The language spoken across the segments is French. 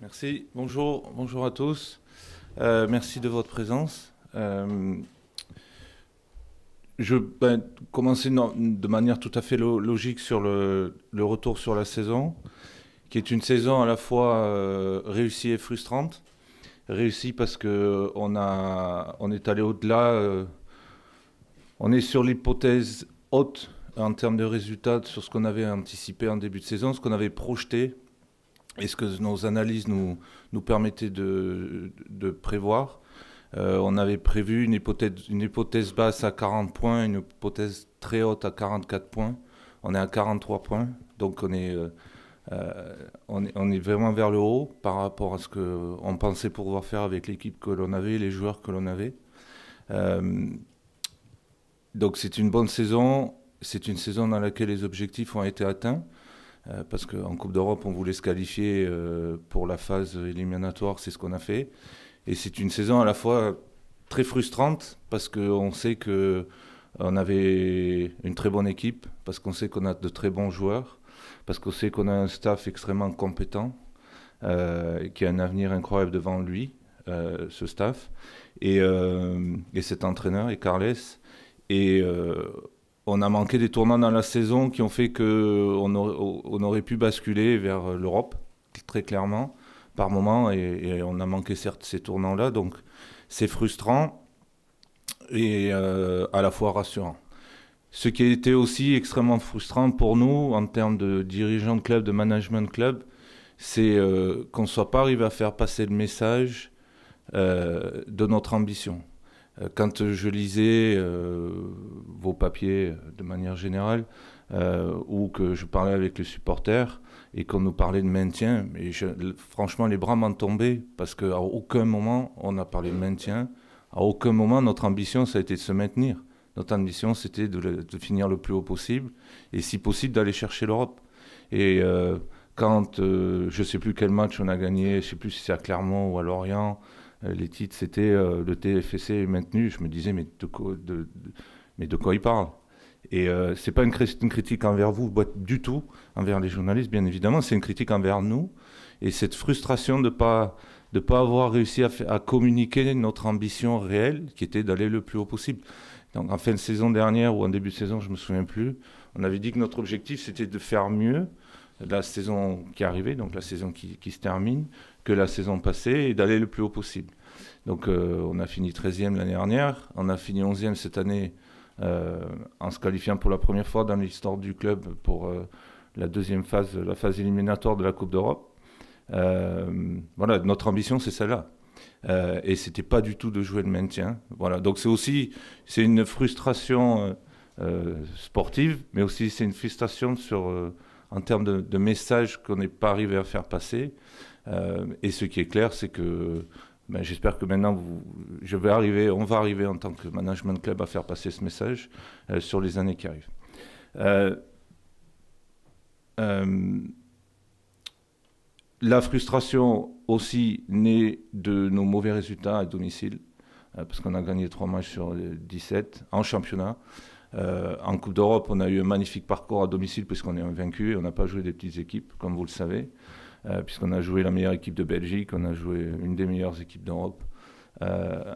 Merci. Bonjour, bonjour à tous. Euh, merci de votre présence. Euh, je vais commencer de manière tout à fait logique sur le, retour sur la saison, qui est une saison à la fois euh, réussie et frustrante. Réussie parce que on, a, on est allé au-delà, on est sur l'hypothèse haute en termes de résultats sur ce qu'on avait anticipé en début de saison, ce qu'on avait projeté et ce que nos analyses nous, nous permettaient de, prévoir. Euh, on avait prévu une hypothèse, basse à 40 points, une hypothèse très haute à 44 points. On est à 43 points, donc euh, euh, on est, on est, vraiment vers le haut par rapport à ce qu'on pensait pouvoir faire avec l'équipe que l'on avait, les joueurs que l'on avait. donc c'est une bonne saison, c'est une saison dans laquelle les objectifs ont été atteints. Euh, parce qu'en Coupe d'Europe, on voulait se qualifier euh, pour la phase éliminatoire, c'est ce qu'on a fait. Et c'est une saison à la fois très frustrante, parce qu'on sait qu'on avait une très bonne équipe, parce qu'on sait qu'on a de très bons joueurs, parce qu'on sait qu'on a un staff extrêmement compétent, euh, qui a un avenir incroyable devant lui, ce staff, et, et, cet entraîneur, et Carles. Et on a manqué des tournants dans la saison qui ont fait qu'on euh, aurait, pu basculer vers euh, l'Europe, très clairement, par moments et, on a manqué certes ces tournants-là, donc c'est frustrant et euh, à la fois rassurant. Ce qui a été aussi extrêmement frustrant pour nous en termes de dirigeants de club, de management de club, c'est qu'on ne soit pas arrivé à faire passer le message de notre ambition. Euh, quand je lisais euh, vos papiers euh, de manière générale, ou que je parlais avec les supporters, et qu'on nous parlait de maintien, mais franchement, les bras m'en tombaient, parce qu'à aucun moment, on a parlé de maintien. À aucun moment, notre ambition, ça a été de se maintenir. Notre ambition, c'était de, finir le plus haut possible, et si possible, d'aller chercher l'Europe. Et quand, je ne sais plus quel match on a gagné, je ne sais plus si c'est à Clermont ou à Lorient, euh, les titres, c'était euh, le TFC maintenu. Je me disais, mais de quoi, mais de quoi il parle et euh, c'est ce n'est pas une, critique envers vous, du tout, envers les journalistes, bien évidemment, c'est une critique envers nous. Et cette frustration de ne pas, de pas avoir réussi à, communiquer notre ambition réelle, qui était d'aller le plus haut possible. Donc en fin de saison dernière ou en début de saison, je ne me souviens plus, on avait dit que notre objectif, c'était de faire mieux la saison qui arrivait, donc la saison qui, qui se termine, que la saison passée et d'aller le plus haut possible. Donc euh, on a fini 13e l'année dernière, on a fini 11e cette année euh, en se qualifiant pour la première fois dans l'histoire du club pour euh, la deuxième phase, la phase éliminatoire de la Coupe d'Europe. voilà, notre ambition c'est celle-là. et c'était pas du tout de jouer le maintien. Voilà, donc c'est aussi c'est une frustration sportive, mais aussi c'est une frustration sur en termes de, de messages qu'on n'est pas arrivé à faire passer. Euh, et ce qui est clair, c'est que ben, j'espère que maintenant, vous, je vais arriver, on va arriver en tant que management club à faire passer ce message euh, sur les années qui arrivent. Euh, la frustration aussi née de nos mauvais résultats à domicile, parce qu'on a gagné trois matchs sur 17 en championnat. en Coupe d'Europe, on a eu un magnifique parcours à domicile puisqu'on est vaincu et on n'a pas joué des petites équipes, comme vous le savez. Euh, puisqu'on a joué la meilleure équipe de Belgique, on a joué une des meilleures équipes d'Europe. Euh,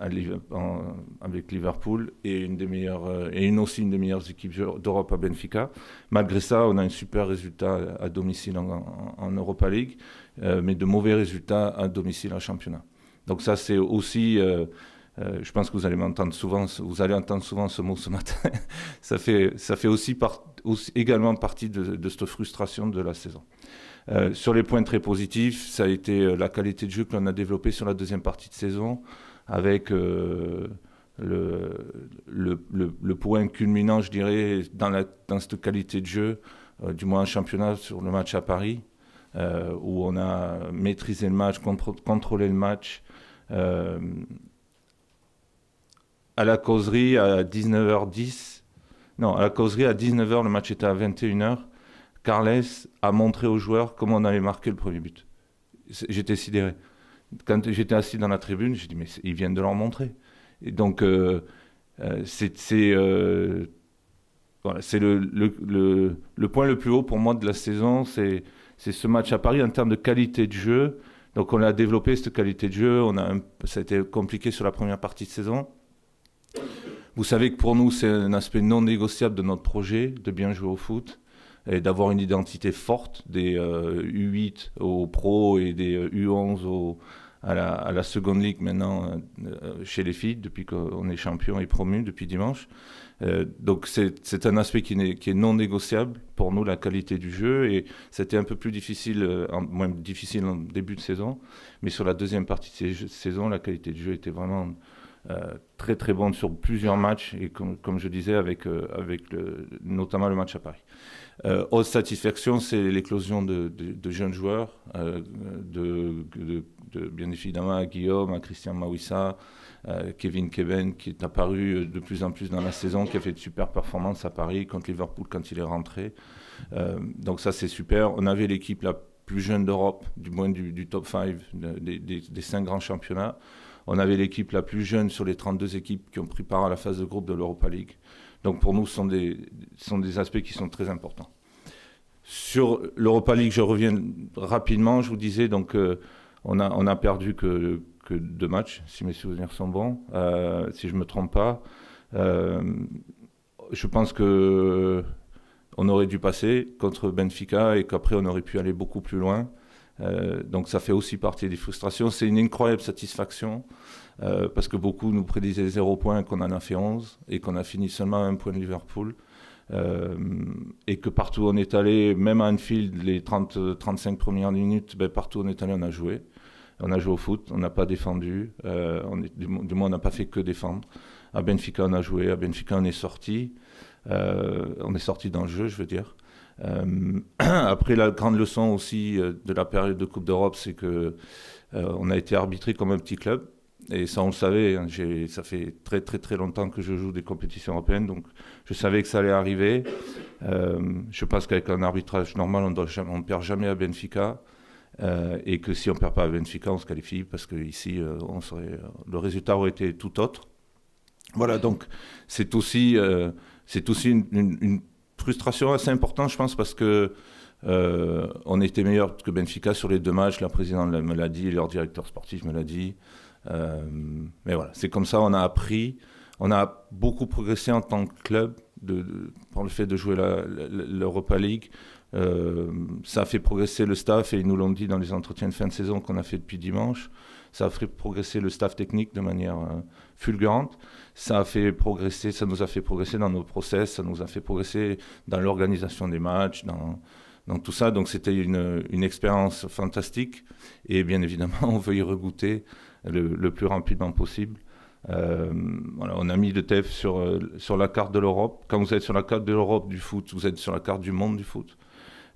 avec Liverpool et une des meilleures euh, et aussi une des meilleures équipes d'Europe à Benfica. Malgré ça, on a un super résultat à domicile en, Europa League, mais de mauvais résultats à domicile en championnat. Donc ça, c'est aussi je pense que vous allez m'entendre souvent, vous allez entendre souvent ce mot ce matin. ça fait, ça fait aussi, également partie de, cette frustration de la saison. Euh, sur les points très positifs, ça a été euh, la qualité de jeu que l'on a développé sur la deuxième partie de saison, avec euh, le, point culminant, je dirais, dans, cette qualité de jeu, du moins en championnat sur le match à Paris, où on a maîtrisé le match, contrôlé le match. à la causerie, à 19h10, non, à la causerie, à 19h, le match était à 21h. Carles a montré aux joueurs comment on allait marquer le premier but. J'étais sidéré. Quand j'étais assis dans la tribune, j'ai dit, mais ils viennent de leur montrer. Et donc, euh, euh, c'est euh, le, point le plus haut pour moi de la saison, c'est ce match à Paris en termes de qualité de jeu. Donc, on a développé cette qualité de jeu. On ça a été compliqué sur la première partie de saison. Vous savez que pour nous, c'est un aspect non négociable de notre projet de bien jouer au foot et d'avoir une identité forte des U8 euh, aux pros et des U11 euh, à, la, seconde ligue maintenant euh, chez les filles depuis qu'on est champion et promu depuis dimanche. donc c'est un aspect qui, est, qui est non négociable pour nous, la qualité du jeu. Et c'était un peu plus difficile, en, moins difficile en début de saison. Mais sur la deuxième partie de saison, la qualité du jeu était vraiment... très très bonne sur plusieurs matchs et comme, comme je disais avec, avec le, notamment le match à Paris. Euh, autre satisfaction, c'est l'éclosion de, jeunes joueurs, euh, de, bien évidemment à Guillaume, à Christian Mawissa, Kevin Keben qui est apparu de plus en plus dans la saison, qui a fait de super performances à Paris contre Liverpool quand il est rentré. Euh, donc ça c'est super. On avait l'équipe la plus jeune d'Europe, du moins du, top 5, des, des, des cinq grands championnats. On avait l'équipe la plus jeune sur les 32 équipes qui ont pris part à la phase de groupe de l'Europa League. Donc pour nous, ce sont des, sont des aspects qui sont très importants. Sur l'Europa League, je reviens rapidement. Je vous disais, donc, euh, on, a, on a perdu que, deux matchs, si mes souvenirs sont bons, euh, si je ne me trompe pas. Euh, je pense qu'on aurait dû passer contre Benfica et qu'après, on aurait pu aller beaucoup plus loin. Euh, donc ça fait aussi partie des frustrations. C'est une incroyable satisfaction euh, parce que beaucoup nous prédisaient 0 points, qu'on en a fait 11 et qu'on a fini seulement à un point de Liverpool. Euh, et que partout on est allé, même à Anfield, les 30, 35 premières minutes, ben, partout on est allé, on a joué. On a joué au foot, on n'a pas défendu, du, du, moins on n'a pas fait que défendre. À Benfica, on a joué, à Benfica, on est sorti. on est sorti dans le jeu, je veux dire. Euh, après, la grande leçon aussi euh, de la période de Coupe d'Europe, c'est que euh, on a été arbitré comme un petit club. Et ça, on le savait. Hein. ça fait très, très, très longtemps que je joue des compétitions européennes, donc je savais que ça allait arriver. je pense qu'avec un arbitrage normal, on ne perd jamais à Benfica. et que si on ne perd pas à Benfica, on se qualifie parce que ici, on serait, le résultat aurait été tout autre. Voilà, donc c'est aussi, c'est aussi une, une frustration assez importante, je pense, parce que euh, on était meilleur que Benfica sur les deux matchs. La président me l'a dit, leur directeur sportif me l'a dit. Euh, mais voilà, c'est comme ça, on a appris. On a beaucoup progressé en tant que club de, par le fait de jouer l'Europa League. Euh, ça a fait progresser le staff et ils nous l'ont dit dans les entretiens de fin de saison qu'on a fait depuis dimanche. Ça a fait progresser le staff technique de manière fulgurante. Ça a fait progresser, ça nous a fait progresser dans nos process, ça nous a fait progresser dans l'organisation des matchs, dans, dans tout ça. Donc c'était une, expérience fantastique. Et bien évidemment, on veut y regoûter le, plus rapidement possible. Euh, voilà, on a mis le TEF sur, euh, sur la carte de l'Europe. Quand vous êtes sur la carte de l'Europe du foot, vous êtes sur la carte du monde du foot.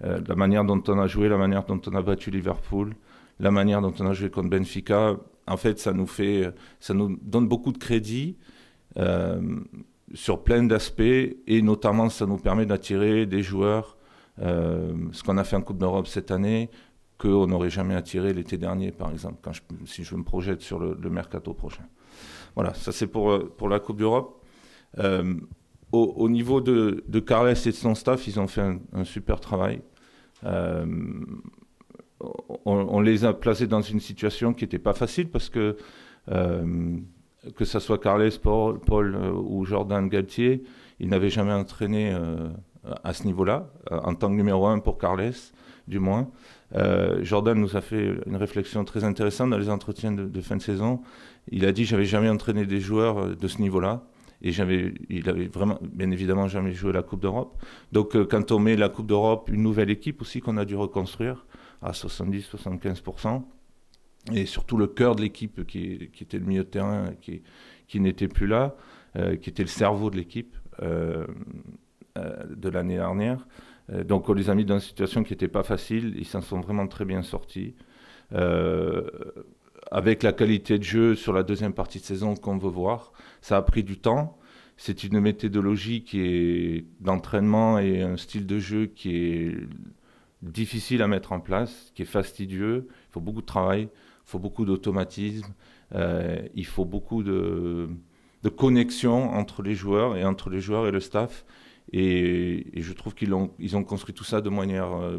Euh, la manière dont on a joué, la manière dont on a battu Liverpool, la manière dont on a joué contre Benfica, en fait, ça nous, fait, ça nous donne beaucoup de crédit euh, sur plein d'aspects et notamment, ça nous permet d'attirer des joueurs, euh, ce qu'on a fait en Coupe d'Europe cette année, qu'on n'aurait jamais attiré l'été dernier, par exemple, si je me projette sur le, mercato prochain. Voilà, ça c'est pour, pour la Coupe d'Europe. Euh, au, niveau de, de, Carles et de son staff, ils ont fait un, super travail on, les a placés dans une situation qui n'était pas facile parce que euh, que ce soit Carles, Paul, euh, ou Jordan Galtier, ils n'avaient jamais entraîné euh, à ce niveau-là, en tant que numéro un pour Carles, du moins. Jordan nous a fait une réflexion très intéressante dans les entretiens de, fin de saison. Il a dit j'avais jamais entraîné des joueurs de ce niveau-là. Et j'avais, il avait vraiment, bien évidemment, jamais joué la Coupe d'Europe. Donc, quand on met la Coupe d'Europe, une nouvelle équipe aussi qu'on a dû reconstruire, à 70-75%. Et surtout le cœur de l'équipe qui, était le milieu de terrain, qui, n'était plus là, euh, qui était le cerveau de l'équipe euh, euh, de l'année dernière. donc on les a mis dans une situation qui n'était pas facile. Ils s'en sont vraiment très bien sortis. avec la qualité de jeu sur la deuxième partie de saison qu'on veut voir, ça a pris du temps c'est une méthodologie qui est d'entraînement et un style de jeu qui est difficile à mettre en place, qui est fastidieux. Il faut beaucoup de travail, il faut beaucoup d'automatisme, euh, il faut beaucoup de, de connexion entre les joueurs et entre les joueurs et le staff. Et, je trouve qu'ils ont, ils ont construit tout ça de manière euh,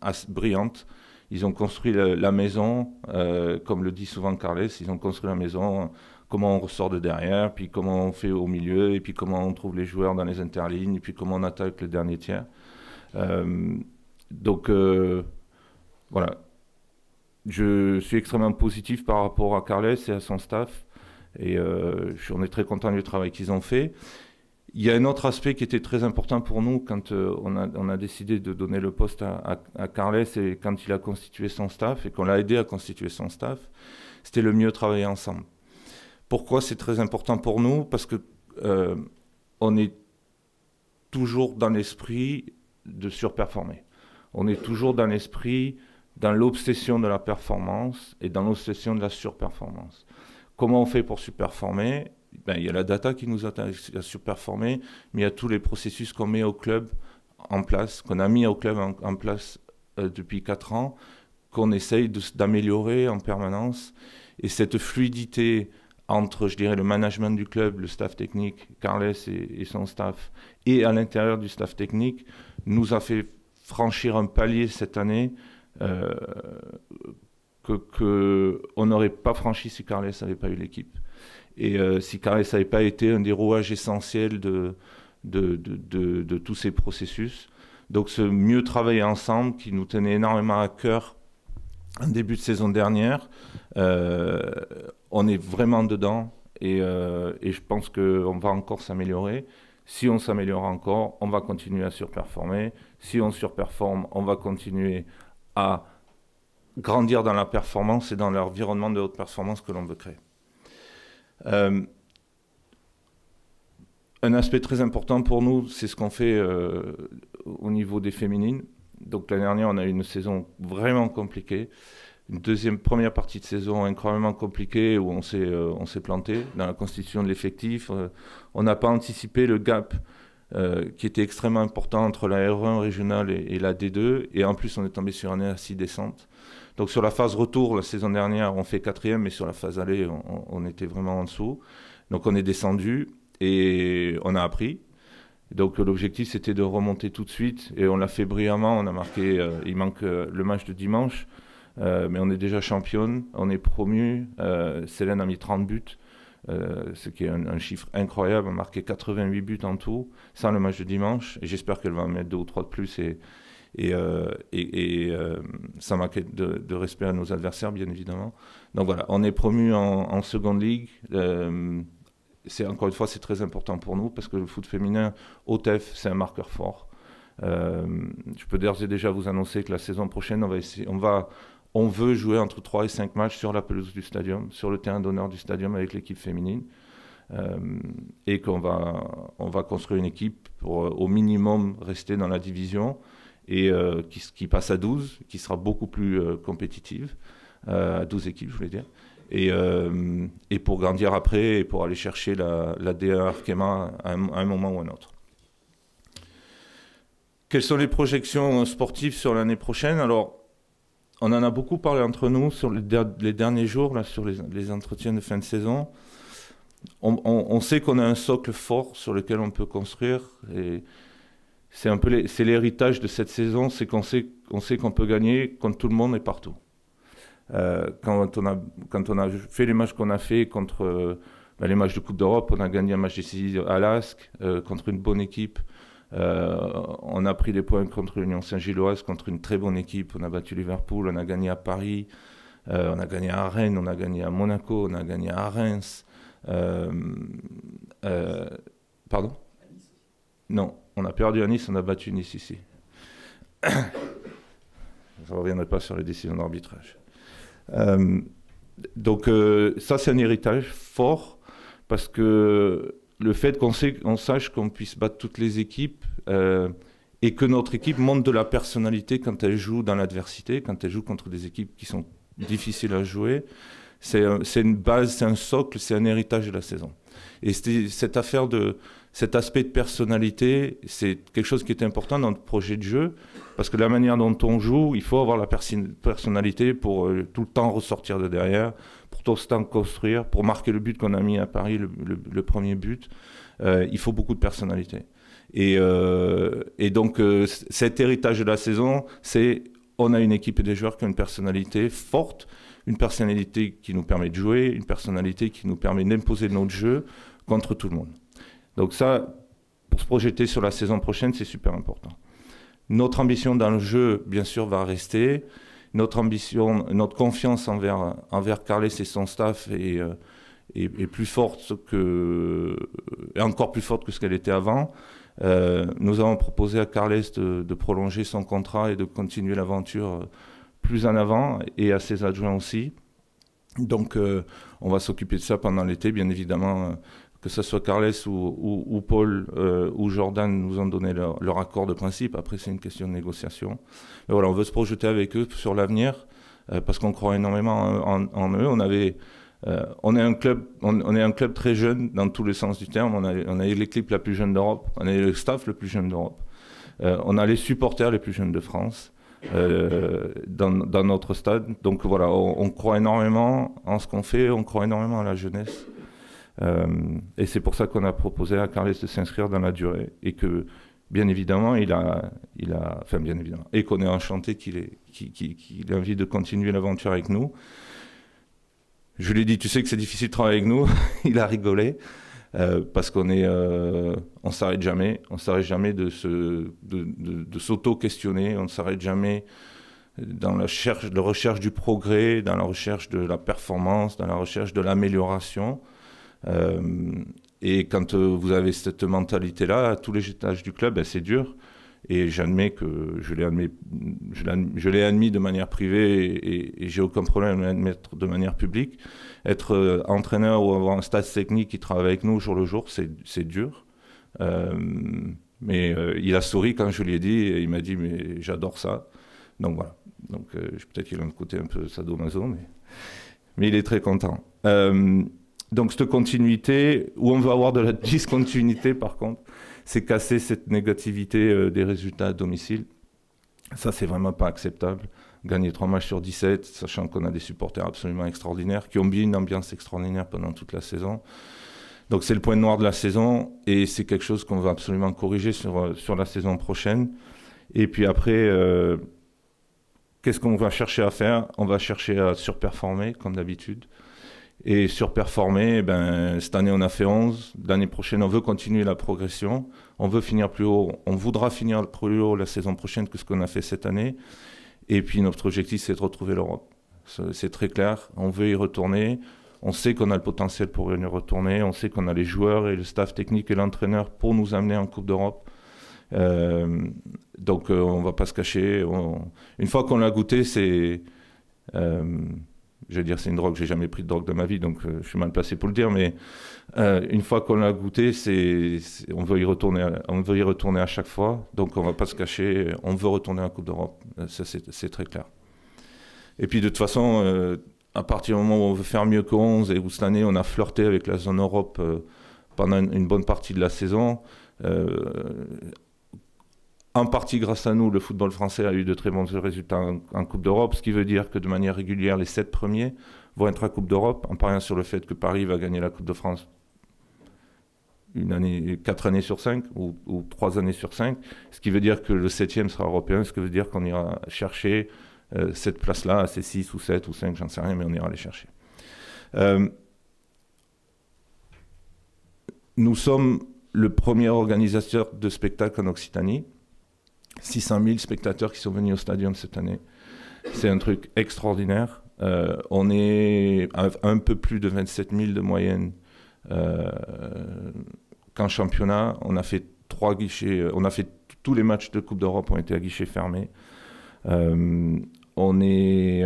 assez brillante. Ils ont construit la, maison, euh, comme le dit souvent Carles, ils ont construit la maison, comment on ressort de derrière, puis comment on fait au milieu, et puis comment on trouve les joueurs dans les interlignes, et puis comment on attaque le dernier tiers. Euh, donc euh, voilà, je suis extrêmement positif par rapport à Carles et à son staff, et euh, on est très content du travail qu'ils ont fait. Il y a un autre aspect qui était très important pour nous quand euh, on, a, décidé de donner le poste à, à, Carles et quand il a constitué son staff et qu'on l'a aidé à constituer son staff, c'était le mieux travailler ensemble. Pourquoi c'est très important pour nous Parce que on est toujours dans l'esprit de surperformer on est toujours dans l'esprit, dans l'obsession de la performance et dans l'obsession de la surperformance. Comment on fait pour surperformer ben, Il y a la data qui nous attend à surperformer, mais il y a tous les processus qu'on met au club en place, qu'on a mis au club en, place euh, depuis 4 ans, qu'on essaye d'améliorer en permanence. Et cette fluidité entre, je dirais, le management du club, le staff technique, Carles et son staff, et à l'intérieur du staff technique, nous a fait franchir un palier cette année euh, que, n'aurait pas franchi si Carles n'avait pas eu l'équipe. Et euh, si Carles n'avait pas été un des rouages essentiels de, tous ces processus. Donc ce mieux travailler ensemble qui nous tenait énormément à cœur en début de saison dernière, euh, on est vraiment dedans et, euh, et je pense qu'on va encore s'améliorer. Si on s'améliore encore, on va continuer à surperformer si on surperforme, on va continuer à grandir dans la performance et dans l'environnement de haute performance que l'on veut créer. Euh, un aspect très important pour nous, c'est ce qu'on fait euh, au niveau des féminines. Donc l'année dernière, on a eu une saison vraiment compliquée. Une deuxième première partie de saison incroyablement compliquée où on s'est euh, planté dans la constitution de l'effectif. on n'a pas anticipé le gap euh, qui était extrêmement important entre la R1 régionale et, la D2. Et en plus, on est tombé sur une r 6 descente. Donc sur la phase retour, la saison dernière, on fait quatrième, mais sur la phase aller, on, était vraiment en dessous. Donc on est descendu et on a appris. Donc l'objectif c'était de remonter tout de suite et on l'a fait brillamment. On a marqué, euh, il manque euh, le match de dimanche, mais on est déjà championne, on est promu. Célène a mis 30 buts. Euh, ce qui est un, chiffre incroyable, marqué 88 buts en tout, sans le match de dimanche. Et j'espère qu'elle va en mettre deux ou trois de plus et, et, euh, et, euh, sans de, respect à nos adversaires, bien évidemment. Donc voilà, on est promu en, seconde ligue. Euh, c'est encore une fois, c'est très important pour nous parce que le foot féminin au TEF, c'est un marqueur fort. je peux d'ores et déjà vous annoncer que la saison prochaine, on va, essayer, on va on veut jouer entre 3 et 5 matchs sur la pelouse du stadium, sur le terrain d'honneur du stadium avec l'équipe féminine. Euh, et qu'on va, on va construire une équipe pour euh, au minimum rester dans la division et euh, qui, passe à 12, qui sera beaucoup plus compétitive, à 12 équipes, je voulais dire. Et, et, pour grandir après et pour aller chercher la, la D1 à un, moment ou à un autre. Quelles sont les projections sportives sur l'année prochaine Alors, on en a beaucoup parlé entre nous sur les, derniers jours, là, sur les, entretiens de fin de saison. On, sait qu'on a un socle fort sur lequel on peut construire. Et c'est un peu l'héritage de cette saison, c'est qu'on sait qu'on sait qu'on peut gagner quand tout le monde est partout. Euh, quand on a quand on a fait les matchs qu'on a fait contre euh, bah, les matchs de Coupe d'Europe, on a gagné un match décisif à Lask euh, contre une bonne équipe euh, on a pris des points contre l'Union Saint-Gilloise, contre une très bonne équipe. On a battu Liverpool, on a gagné à Paris, euh, on a gagné à Rennes, on a gagné à Monaco, on a gagné à Reims. Euh, pardon Non, on a perdu à Nice, on a battu Nice ici. Je ne reviendrai pas sur les décisions d'arbitrage. donc ça, c'est un héritage fort parce que le fait qu'on sache qu'on puisse battre toutes les équipes euh, et que notre équipe montre de la personnalité quand elle joue dans l'adversité, quand elle joue contre des équipes qui sont difficiles à jouer, c'est une base, c'est un socle, c'est un héritage de la saison. Et cette affaire de cet aspect de personnalité, c'est quelque chose qui est important dans notre projet de jeu, parce que la manière dont on joue, il faut avoir la personnalité pour euh, tout le temps ressortir de derrière, tout construire, pour marquer le but qu'on a mis à Paris, le, premier but, euh, il faut beaucoup de personnalité. Et, euh, donc euh, cet héritage de la saison, c'est on a une équipe et des joueurs qui ont une personnalité forte, une personnalité qui nous permet de jouer, une personnalité qui nous permet d'imposer notre jeu contre tout le monde. Donc ça, pour se projeter sur la saison prochaine, c'est super important. Notre ambition dans le jeu, bien sûr, va rester notre ambition, notre confiance envers, envers Carles et son staff est, euh, plus forte que, euh, est encore plus forte que ce qu'elle était avant. Euh, nous avons proposé à Carles de, prolonger son contrat et de continuer l'aventure plus en avant et à ses adjoints aussi. Donc, on va s'occuper de ça pendant l'été, bien évidemment que ce soit Carles ou, Paul euh, ou Jordan nous ont donné leur, accord de principe. Après, c'est une question de négociation. Mais voilà, on veut se projeter avec eux sur l'avenir euh, parce qu'on croit énormément en, eux. On avait. Euh, on, est un club, on, est un club très jeune dans tous les sens du terme. On a, on a l'équipe la plus jeune d'Europe, on a le staff le plus jeune d'Europe, on a les supporters les plus jeunes de France dans, notre stade. Donc voilà, on croit énormément en ce qu'on fait, on croit énormément à la jeunesse. Euh, et c'est pour ça qu'on a proposé à Carles de s'inscrire dans la durée et que bien évidemment, il a, il a, enfin bien évidemment, et qu'on est enchanté qu'il ait, envie de continuer l'aventure avec nous. Je lui ai dit, tu sais que c'est difficile de travailler avec nous. il a rigolé euh, parce qu'on est, euh, on s'arrête jamais, on s'arrête jamais de s'auto-questionner, on ne s'arrête jamais dans la, la recherche du progrès, dans la recherche de la performance, dans la recherche de l'amélioration. Euh, et quand euh, vous avez cette mentalité-là, à tous les étages du club, ben, c'est dur. Et j'admets que je l'ai admis, admis de manière privée et, j'ai aucun problème à l'admettre de manière publique. Être euh, entraîneur ou avoir un staff technique qui travaille avec nous jour le jour, c'est dur. mais il a souri quand je lui ai dit il m'a dit mais j'adore ça. Donc voilà. Donc peut-être qu'il a un côté un peu sadomaso, mais mais il est très content. Donc cette continuité, où on va avoir de la discontinuité par contre, c'est casser cette négativité euh, des résultats à domicile. Ça, c'est vraiment pas acceptable. Gagner 3 matchs sur 17, sachant qu'on a des supporters absolument extraordinaires, qui ont mis une ambiance extraordinaire pendant toute la saison. Donc c'est le point noir de la saison, et c'est quelque chose qu'on va absolument corriger sur, euh, la saison prochaine. Et puis après... Euh, qu'est-ce qu'on va chercher à faire On va chercher à surperformer, comme d'habitude et surperformer. Ben, cette année, on a fait 11. L'année prochaine, on veut continuer la progression. On veut finir plus haut. On voudra finir plus haut la saison prochaine que ce qu'on a fait cette année. Et puis, notre objectif, c'est de retrouver l'Europe. C'est très clair. On veut y retourner. On sait qu'on a le potentiel pour y retourner. On sait qu'on a les joueurs et le staff technique et l'entraîneur pour nous amener en Coupe d'Europe. Euh, donc, euh, on ne va pas se cacher. Une fois qu'on l'a goûté, c'est. Euh, je veux dire c'est une drogue, j'ai jamais pris de drogue de ma vie, donc euh, je suis mal placé pour le dire, mais euh, une fois qu'on l'a goûté, c'est, on, veut y retourner, à, on veut y retourner à chaque fois, donc on ne va pas se cacher, on veut retourner en Coupe d'Europe, euh, ça c'est, très clair. Et puis de toute façon, à partir du moment où on veut faire mieux que 11 et où cette année on a flirté avec la zone Europe pendant une, bonne partie de la saison, en partie grâce à nous, le football français a eu de très bons résultats en, Coupe d'Europe, ce qui veut dire que de manière régulière, les sept premiers vont être à Coupe d'Europe, en pariant sur le fait que Paris va gagner la Coupe de France une année, quatre années sur cinq ou, trois années sur cinq, ce qui veut dire que le septième sera européen, ce qui veut dire qu'on ira chercher euh, cette place-là, à ces six ou sept ou cinq, j'en sais rien, mais on ira les chercher. Euh, nous sommes le premier organisateur de spectacle en Occitanie. 600 000 spectateurs qui sont venus au stadium cette année. C'est un truc extraordinaire. Euh, on est à un peu plus de 27 000 de moyenne euh, qu'en championnat. On a fait trois guichets, euh, on a fait tous les matchs de Coupe d'Europe ont été à guichets fermés. Euh, on, est,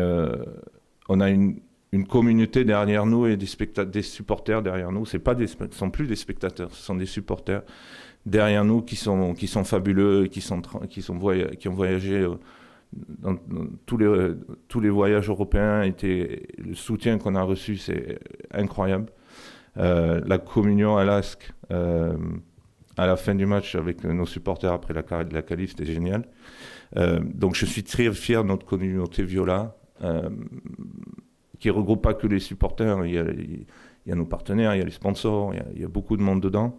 on a une, communauté derrière nous et des, des supporters derrière nous. Ce ne sont plus des spectateurs, ce sont des supporters derrière nous qui sont, qui sont fabuleux, qui, sont, qui, sont qui ont voyagé euh, dans, tous, les, tous les voyages européens. était le soutien qu'on a reçu, c'est incroyable. Euh, la communion à l'ASC euh, à la fin du match avec nos supporters après la carrière de la Calife, c'était génial. donc je suis très fier de notre communauté Viola, qui regroupe pas que les supporters. Il il y a nos partenaires, il y a les sponsors, il y a, beaucoup de monde dedans.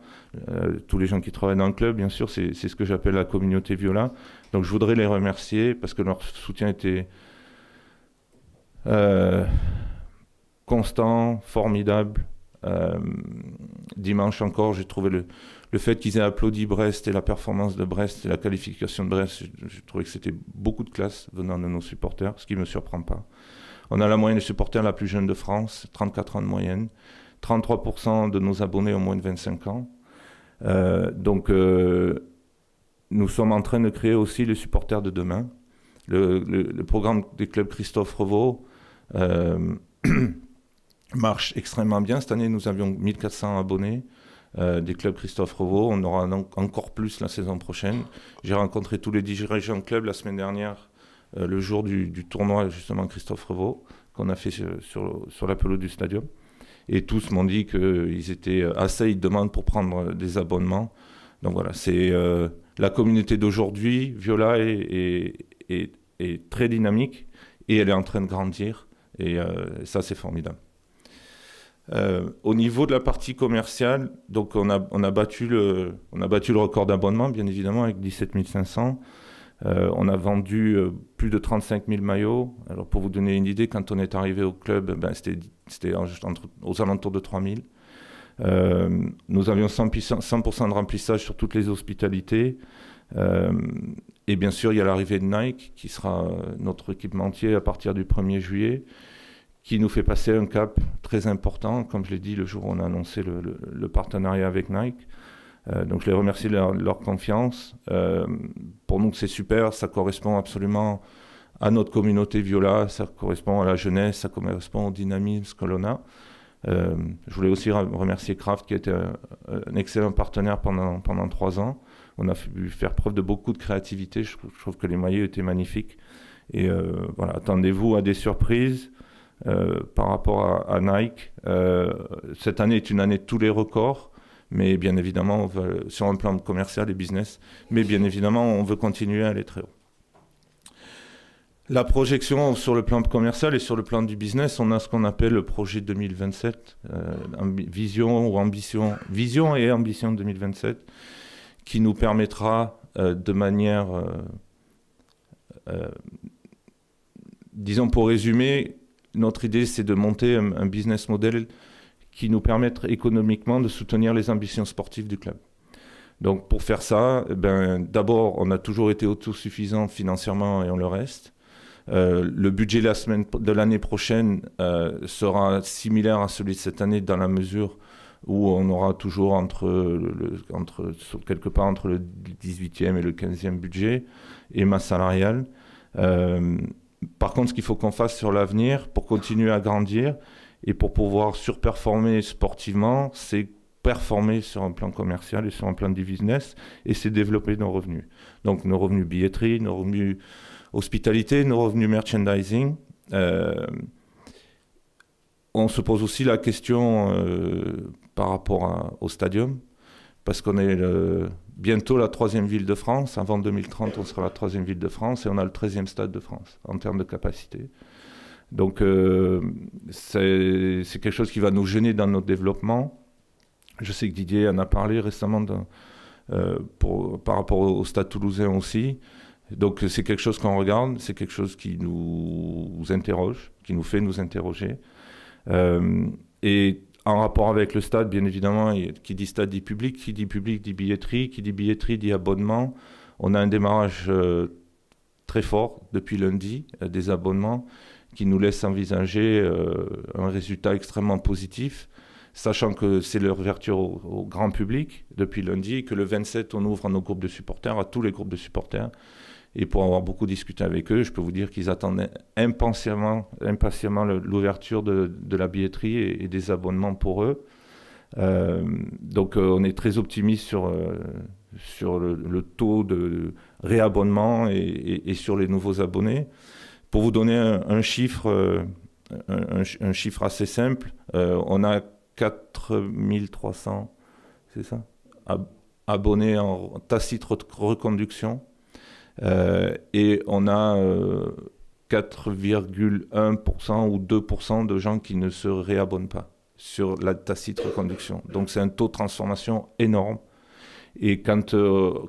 Euh, tous les gens qui travaillent dans le club, bien sûr, c'est ce que j'appelle la communauté Viola. Donc je voudrais les remercier parce que leur soutien était euh, constant, formidable. Euh, dimanche encore, j'ai trouvé le, le fait qu'ils aient applaudi Brest et la performance de Brest et la qualification de Brest, j'ai trouvé que c'était beaucoup de classe venant de nos supporters, ce qui ne me surprend pas. On a la moyenne des supporters la plus jeune de France, 34 ans de moyenne. 33% de nos abonnés ont moins de 25 ans. Euh, donc, euh, nous sommes en train de créer aussi les supporters de demain. Le, programme des clubs Christophe Revaux euh, marche extrêmement bien. Cette année, nous avions 1400 abonnés. des clubs Christophe Revaux. On aura encore plus la saison prochaine. J'ai rencontré tous les dirigeants de clubs la semaine dernière euh, le jour du, tournoi, justement, Christophe Revaux, qu'on a fait sur, sur, la pelouse du stadium. Et tous m'ont dit qu'ils étaient euh, assez, ils demandent pour prendre des abonnements. Donc voilà, c'est euh, la communauté d'aujourd'hui, Viola, est, très dynamique et elle est en train de grandir. Et ça, c'est formidable. au niveau de la partie commerciale, donc on a, on a, battu, le, on a battu le record d'abonnement, bien évidemment, avec 17 500. Euh, on a vendu euh, plus de 35 000 maillots. Alors pour vous donner une idée, quand on est arrivé au club, ben, c'était aux alentours de 3 000. Euh, nous avions 100%, de remplissage sur toutes les hospitalités. et bien sûr, il y a l'arrivée de Nike, qui sera notre équipementier à partir du 1er juillet, qui nous fait passer un cap très important, comme je l'ai dit le jour où on a annoncé le partenariat avec Nike. Euh, donc je les remercie de leur, confiance. Euh, pour nous, c'est super, ça correspond absolument à notre communauté Viola, ça correspond à la jeunesse, ça correspond au dynamisme que euh, je voulais aussi remercier Kraft qui a été un, excellent partenaire pendant, pendant trois ans. On a pu faire preuve de beaucoup de créativité. Je, trouve que les maillots étaient magnifiques. Et voilà, attendez-vous à des surprises par rapport à, à Nike. cette année est une année de tous les records mais bien évidemment, on sur un plan commercial et business, mais bien évidemment, on veut continuer à aller très haut. La projection sur le plan commercial et sur le plan du business, on a ce qu'on appelle le projet 2027, euh, vision ou ambition, vision et ambition 2027, qui nous permettra euh, de manière, euh, disons pour résumer, notre idée c'est de monter un business model qui nous permettent économiquement de soutenir les ambitions sportives du club. Donc pour faire ça, eh ben, d'abord, on a toujours été autosuffisant financièrement et on le reste. Euh, le budget la semaine, de l'année prochaine euh, sera similaire à celui de cette année dans la mesure où on aura toujours entre, le, entre quelque part entre le 18e et le 15e budget et ma salariale. Euh, par contre, ce qu'il faut qu'on fasse sur l'avenir pour continuer à grandir, et pour pouvoir surperformer sportivement, c'est performer sur un plan commercial et sur un plan du business, et c'est développer nos revenus. Donc nos revenus billetterie, nos revenus hospitalité, nos revenus merchandising. Euh, on se pose aussi la question euh, par rapport au stadium, parce qu'on est bientôt la troisième ville de France. Avant 2030, on sera la troisième ville de France et on a le treizième stade de France en termes de capacité. Donc euh, c'est quelque chose qui va nous gêner dans notre développement. Je sais que Didier en a parlé récemment euh, pour, par rapport au stade toulousain aussi. Donc c'est quelque chose qu'on regarde, c'est quelque chose qui nous interroge, qui nous fait nous interroger. Euh, et en rapport avec le stade, bien évidemment, qui dit stade dit public, qui dit public dit billetterie, qui dit billetterie dit abonnement. On a un démarrage très fort depuis lundi des abonnements qui nous laisse envisager euh, un résultat extrêmement positif, sachant que c'est leur ouverture au, grand public depuis lundi, que le 27, on ouvre à nos groupes de supporters, à tous les groupes de supporters. Et pour avoir beaucoup discuté avec eux, je peux vous dire qu'ils attendaient impatiemment, l'ouverture de, la billetterie et, des abonnements pour eux. Euh, donc euh, on est très optimiste sur, le, taux de réabonnement et, sur les nouveaux abonnés. Pour vous donner un, chiffre, euh, un, chiffre assez simple, euh, on a 4300, c'est ça abonnés en tacite reconduction. Euh, et on a 4,1% ou 2% de gens qui ne se réabonnent pas sur la tacite reconduction. Donc c'est un taux de transformation énorme. Et quand,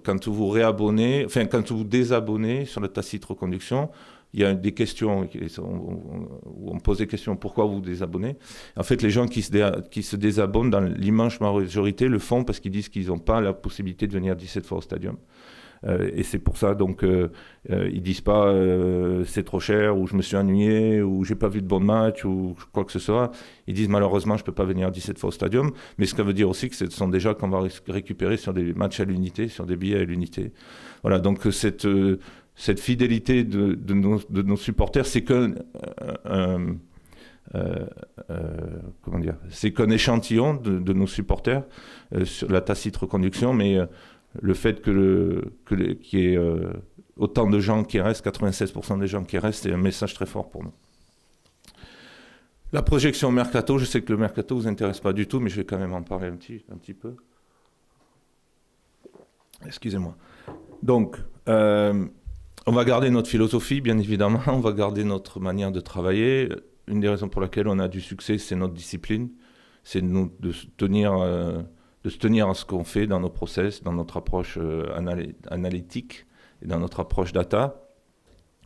quand vous réabonnez, enfin quand vous désabonnez sur la tacite reconduction, il y a des questions, on, on, pose des questions, pourquoi vous désabonnez En fait, les gens qui se, qui se désabonnent dans l'immense majorité le font parce qu'ils disent qu'ils n'ont pas la possibilité de venir 17 fois au stadium. Euh, et c'est pour ça, donc, ils euh, ne euh, ils disent pas c'est trop cher, ou je me suis ennuyé, ou j'ai pas vu de bon match, ou quoi que ce soit. Ils disent malheureusement, je peux pas venir 17 fois au stadium. Mais ce qui veut dire aussi que ce sont déjà qu'on va récupérer sur des matchs à l'unité, sur des billets à l'unité. Voilà, donc cette, cette fidélité de, nos, supporters, c'est qu'un euh, euh, euh C'est échantillon de, nos supporters euh, sur la tacite reconduction, mais euh, le fait que qu'il y ait autant de gens qui restent, 96% des gens qui restent, est un message très fort pour nous. La projection mercato, je sais que le mercato ne vous intéresse pas du tout, mais je vais quand même en parler un petit, un petit peu. Excusez-moi. Donc, on va garder notre philosophie, bien évidemment, on va garder notre manière de travailler. Une des raisons pour laquelle on a du succès, c'est notre discipline, c'est de, de, se tenir, euh, de se tenir à ce qu'on fait dans nos process, dans notre approche euh, analytique et dans notre approche data.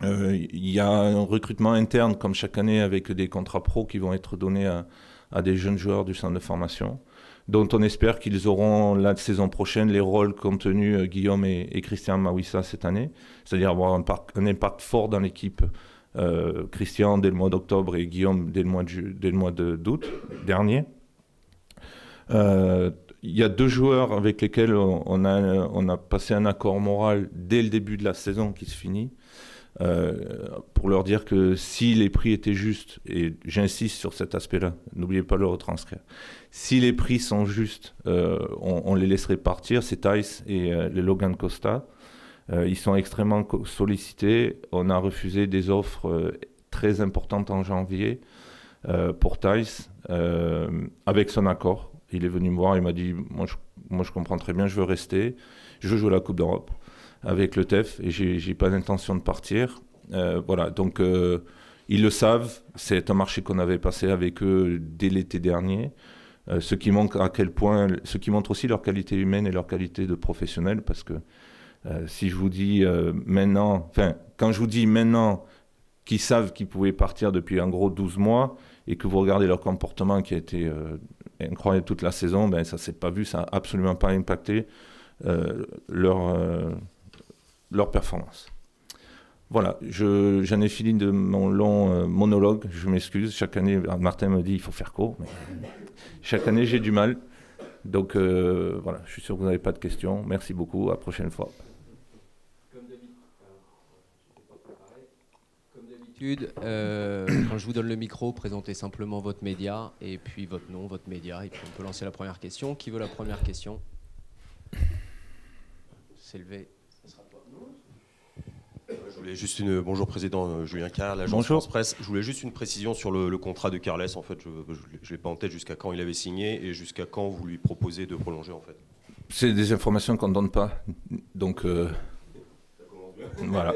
Euh, il y a un recrutement interne, comme chaque année, avec des contrats pro qui vont être donnés à des jeunes joueurs du centre de formation dont on espère qu'ils auront la saison prochaine les rôles qu'ont tenus euh, Guillaume et, Christian Mawissa cette année, c'est-à-dire avoir un, impact fort dans l'équipe. Euh, Christian dès le mois d'octobre et Guillaume dès le mois, de, d'août dernier. Euh, il y a deux joueurs avec lesquels on a, on a passé un accord moral dès le début de la saison qui se finit. Euh, pour leur dire que si les prix étaient justes, et j'insiste sur cet aspect-là, n'oubliez pas de le retranscrire, si les prix sont justes, euh, on, les laisserait partir, c'est Tice et euh, les Logan Costa. ils sont extrêmement sollicités. On a refusé des offres très importantes en janvier pour Thaïs, avec son accord. Il est venu me voir, il m'a dit, moi je, moi je comprends très bien, je veux rester, je joue la Coupe d'Europe avec le TEF et j'ai pas l'intention de partir. Euh, voilà, donc euh, ils le savent, c'est un marché qu'on avait passé avec eux dès l'été dernier. Euh, ce qui montre à quel point, ce qui montre aussi leur qualité humaine et leur qualité de professionnel, parce que si je vous dis maintenant, enfin, quand je vous dis maintenant qu'ils savent qu'ils pouvaient partir depuis en gros 12 mois et que vous regardez leur comportement qui a été incroyable toute la saison, ben ça s'est pas vu, ça a absolument pas impacté leur leur performance. Voilà, j'en ai fini de mon long euh, monologue, je m'excuse. Chaque année, Martin me dit il faut faire court, chaque année j'ai du mal. Donc euh, voilà, je suis sûr que vous n'avez pas de questions. Merci beaucoup, à la prochaine fois. Comme d'habitude, euh, quand je vous donne le micro, présentez simplement votre média et puis votre nom, votre média, et puis on peut lancer la première question. Qui veut la première question S'élever juste une bonjour président euh, Julien Carr, l'agence France Presse. Je voulais juste une précision sur le, contrat de Carles. En fait, je ne l'ai pas en tête jusqu'à quand il avait signé et jusqu'à quand vous lui proposez de prolonger en fait. C'est des informations qu'on ne donne pas, donc euh, voilà.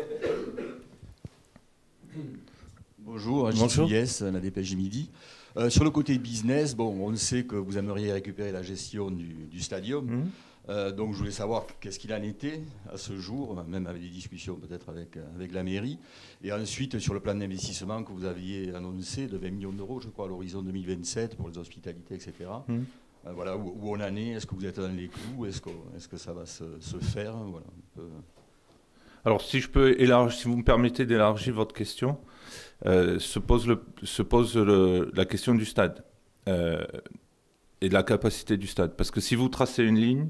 Bonjour, Bonjour. Yes, la dépêche midi. Euh, sur le côté business, bon, on sait que vous aimeriez récupérer la gestion du, du stadium. Mmh. Euh, donc je voulais savoir qu'est-ce qu'il en était à ce jour, même avec des discussions peut-être avec, euh, avec la mairie. Et ensuite, sur le plan d'investissement que vous aviez annoncé de 20 millions d'euros, je crois, à l'horizon 2027 pour les hospitalités, etc. Mmh. Euh, voilà, où, on en est Est-ce que vous êtes dans les clous Est-ce que, ça va se, faire Alors si je peux élargir, si vous me permettez d'élargir votre question, se pose, se pose la question du stade et de la capacité du stade. Parce que si vous tracez une ligne,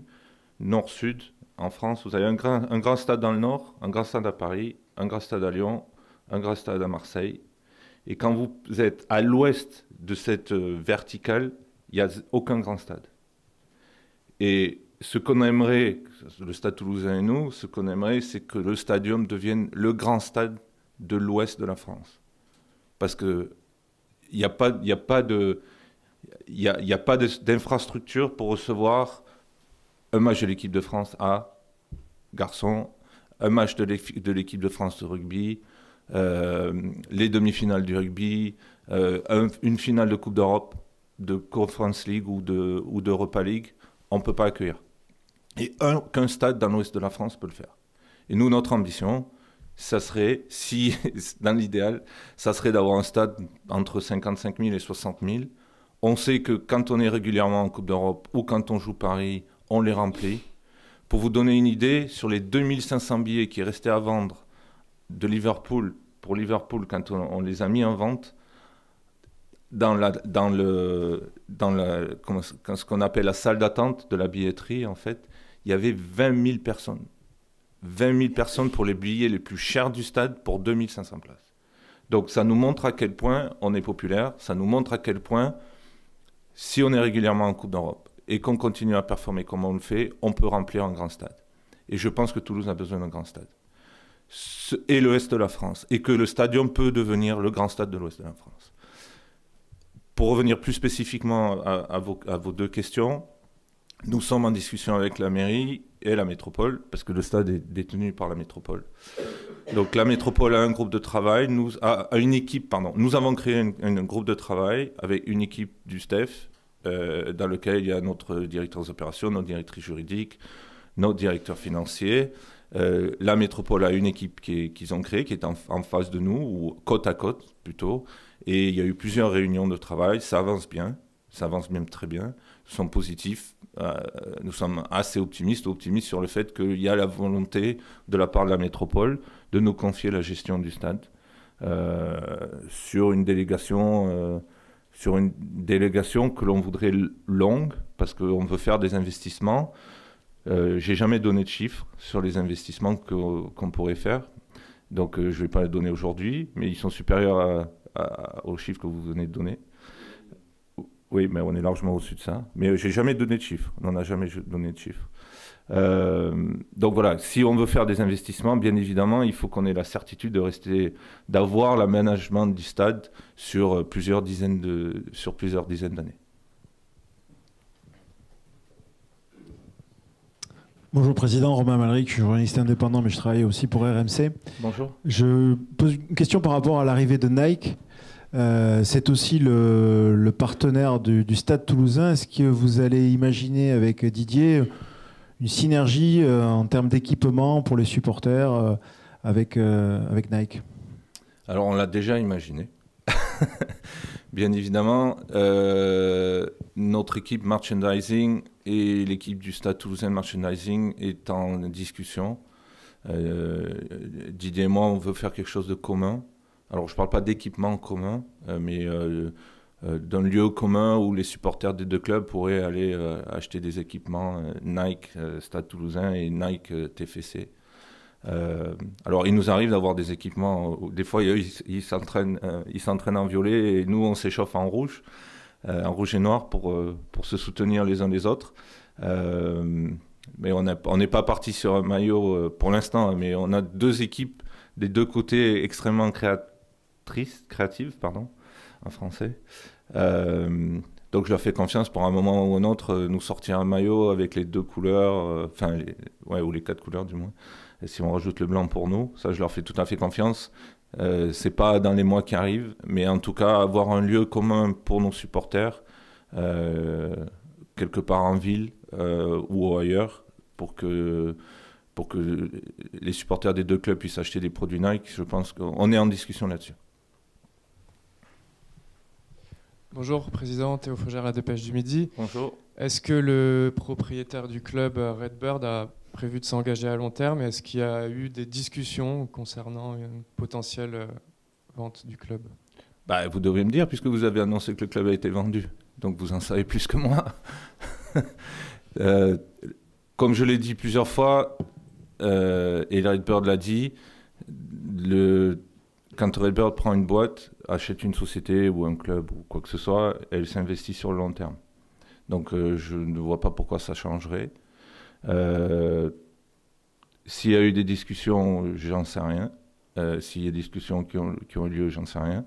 nord-sud en France. Vous avez un grand, stade dans le nord, un grand stade à Paris, un grand stade à Lyon, un grand stade à Marseille. Et quand vous êtes à l'ouest de cette euh, verticale, il n'y a aucun grand stade. Et ce qu'on aimerait, le stade toulousain et nous, ce qu'on aimerait, c'est que le stadium devienne le grand stade de l'ouest de la France. Parce que il n'y a pas, pas de... Il a, a, pas d'infrastructure pour recevoir un match de l'équipe de France à Garçon, un match de l'équipe de France de rugby, euh, les demi-finales du rugby, euh, une finale de Coupe d'Europe, de Conference League ou de ou d'Europa League, on ne peut pas accueillir. Et aucun qu'un stade dans l'ouest de la France peut le faire. Et nous, notre ambition, ça serait, si dans l'idéal, ça serait d'avoir un stade entre 55 000 et 60 000. On sait que quand on est régulièrement en Coupe d'Europe ou quand on joue Paris on les remplit. Pour vous donner une idée, sur les 2500 billets qui restaient à vendre de Liverpool, pour Liverpool, quand on, les a mis en vente, dans, la, dans, le, dans la, ce qu'on appelle la salle d'attente de la billetterie, en fait, il y avait 20 000 personnes. 20 000 personnes pour les billets les plus chers du stade pour 2500 places. Donc ça nous montre à quel point on est populaire, ça nous montre à quel point, si on est régulièrement en Coupe d'Europe, et qu'on continue à performer comme on le fait, on peut remplir un grand stade. Et je pense que Toulouse a besoin d'un grand stade. Et l'Ouest de la France. Et que le stadium peut devenir le grand stade de l'Ouest de la France. Pour revenir plus spécifiquement à, vos, à, vos, deux questions, nous sommes en discussion avec la mairie et la métropole, parce que le stade est détenu par la métropole. Donc la métropole a un groupe de travail, nous, a une équipe, pardon. Nous avons créé un groupe de travail avec une équipe du STEF, euh, dans lequel il y a notre directeur des opérations, notre directrice juridique, notre directeur financier. Euh, la métropole a une équipe qu'ils ont créée, qui est en, face de nous, ou côte à côte plutôt. Et il y a eu plusieurs réunions de travail. Ça avance bien, ça avance même très bien. Nous sommes positifs, euh, nous sommes assez optimistes, optimistes sur le fait qu'il y a la volonté de la part de la métropole de nous confier la gestion du stade sur une délégation sur une délégation que l'on voudrait longue, parce qu'on veut faire des investissements. Euh, J'ai jamais donné de chiffres sur les investissements qu'on pourrait faire, donc euh, je ne vais pas les donner aujourd'hui, mais ils sont supérieurs aux chiffres que vous venez de donner. Oui, mais on est largement au-dessus de ça. Mais j'ai jamais donné de chiffres. On n'en a jamais donné de chiffres. Euh, donc voilà, si on veut faire des investissements, bien évidemment, il faut qu'on ait la certitude de rester, d'avoir l'aménagement du stade sur euh, plusieurs dizaines de, sur plusieurs dizaines d'années. Bonjour Président, Romain Malric, je suis journaliste indépendant mais je travaille aussi pour RMC. Bonjour. Je pose une question par rapport à l'arrivée de Nike euh, c'est aussi le, partenaire du, Stade toulousain. Est-ce que vous allez imaginer avec Didier une synergie euh, en termes d'équipement pour les supporters euh, avec, avec Nike Alors on l'a déjà imaginé. Bien évidemment, notre équipe merchandising et l'équipe du Stade toulousain merchandising est en discussion. Didier et moi, on veut faire quelque chose de commun alors je ne parle pas d'équipement commun, euh, mais euh, euh, d'un lieu commun où les supporters des deux clubs pourraient aller acheter des équipements Nike Stade Toulousain et Nike TFC. alors, il nous arrive d'avoir des équipements. des fois, ils ils s'entraînent en violet et nous, on s'échauffe en rouge, en rouge et noir pour, pour se soutenir les uns les autres. mais on n'est pas parti sur un maillot pour l'instant, hein, mais on a deux équipes des deux côtés extrêmement créatives. Triste, créative, pardon, en français. Euh, donc je leur fais confiance pour un moment ou un autre euh, nous sortir un maillot avec les deux couleurs, euh, enfin, ouais, ou les quatre couleurs du moins. Et si on rajoute le blanc pour nous, ça je leur fais tout à fait confiance. Euh, c'est pas dans les mois qui arrivent, mais en tout cas avoir un lieu commun pour nos supporters, quelque part en ville ou ailleurs, pour que pour que les supporters des deux clubs puissent acheter des produits Nike. Je pense qu'on est en discussion là-dessus. Bonjour, président Théo à la Dépêche du Midi. Bonjour. Est-ce que le propriétaire du club euh, Redbird a prévu de s'engager à long terme Est-ce qu'il y a eu des discussions concernant une potentielle euh, vente du club bah, Vous devriez me dire, puisque vous avez annoncé que le club a été vendu. Donc vous en savez plus que moi. Euh, comme je l'ai dit plusieurs fois, euh, et Redbird l'a dit, le, quand Redbird prend une boîte, achète une société ou un club ou quoi que ce soit, elle s'investit sur le long terme. Donc euh, je ne vois pas pourquoi ça changerait. Euh, s'il y a eu des discussions, j'en sais rien. Euh, s'il y a des discussions qui ont, qui ont eu lieu, j'en sais rien.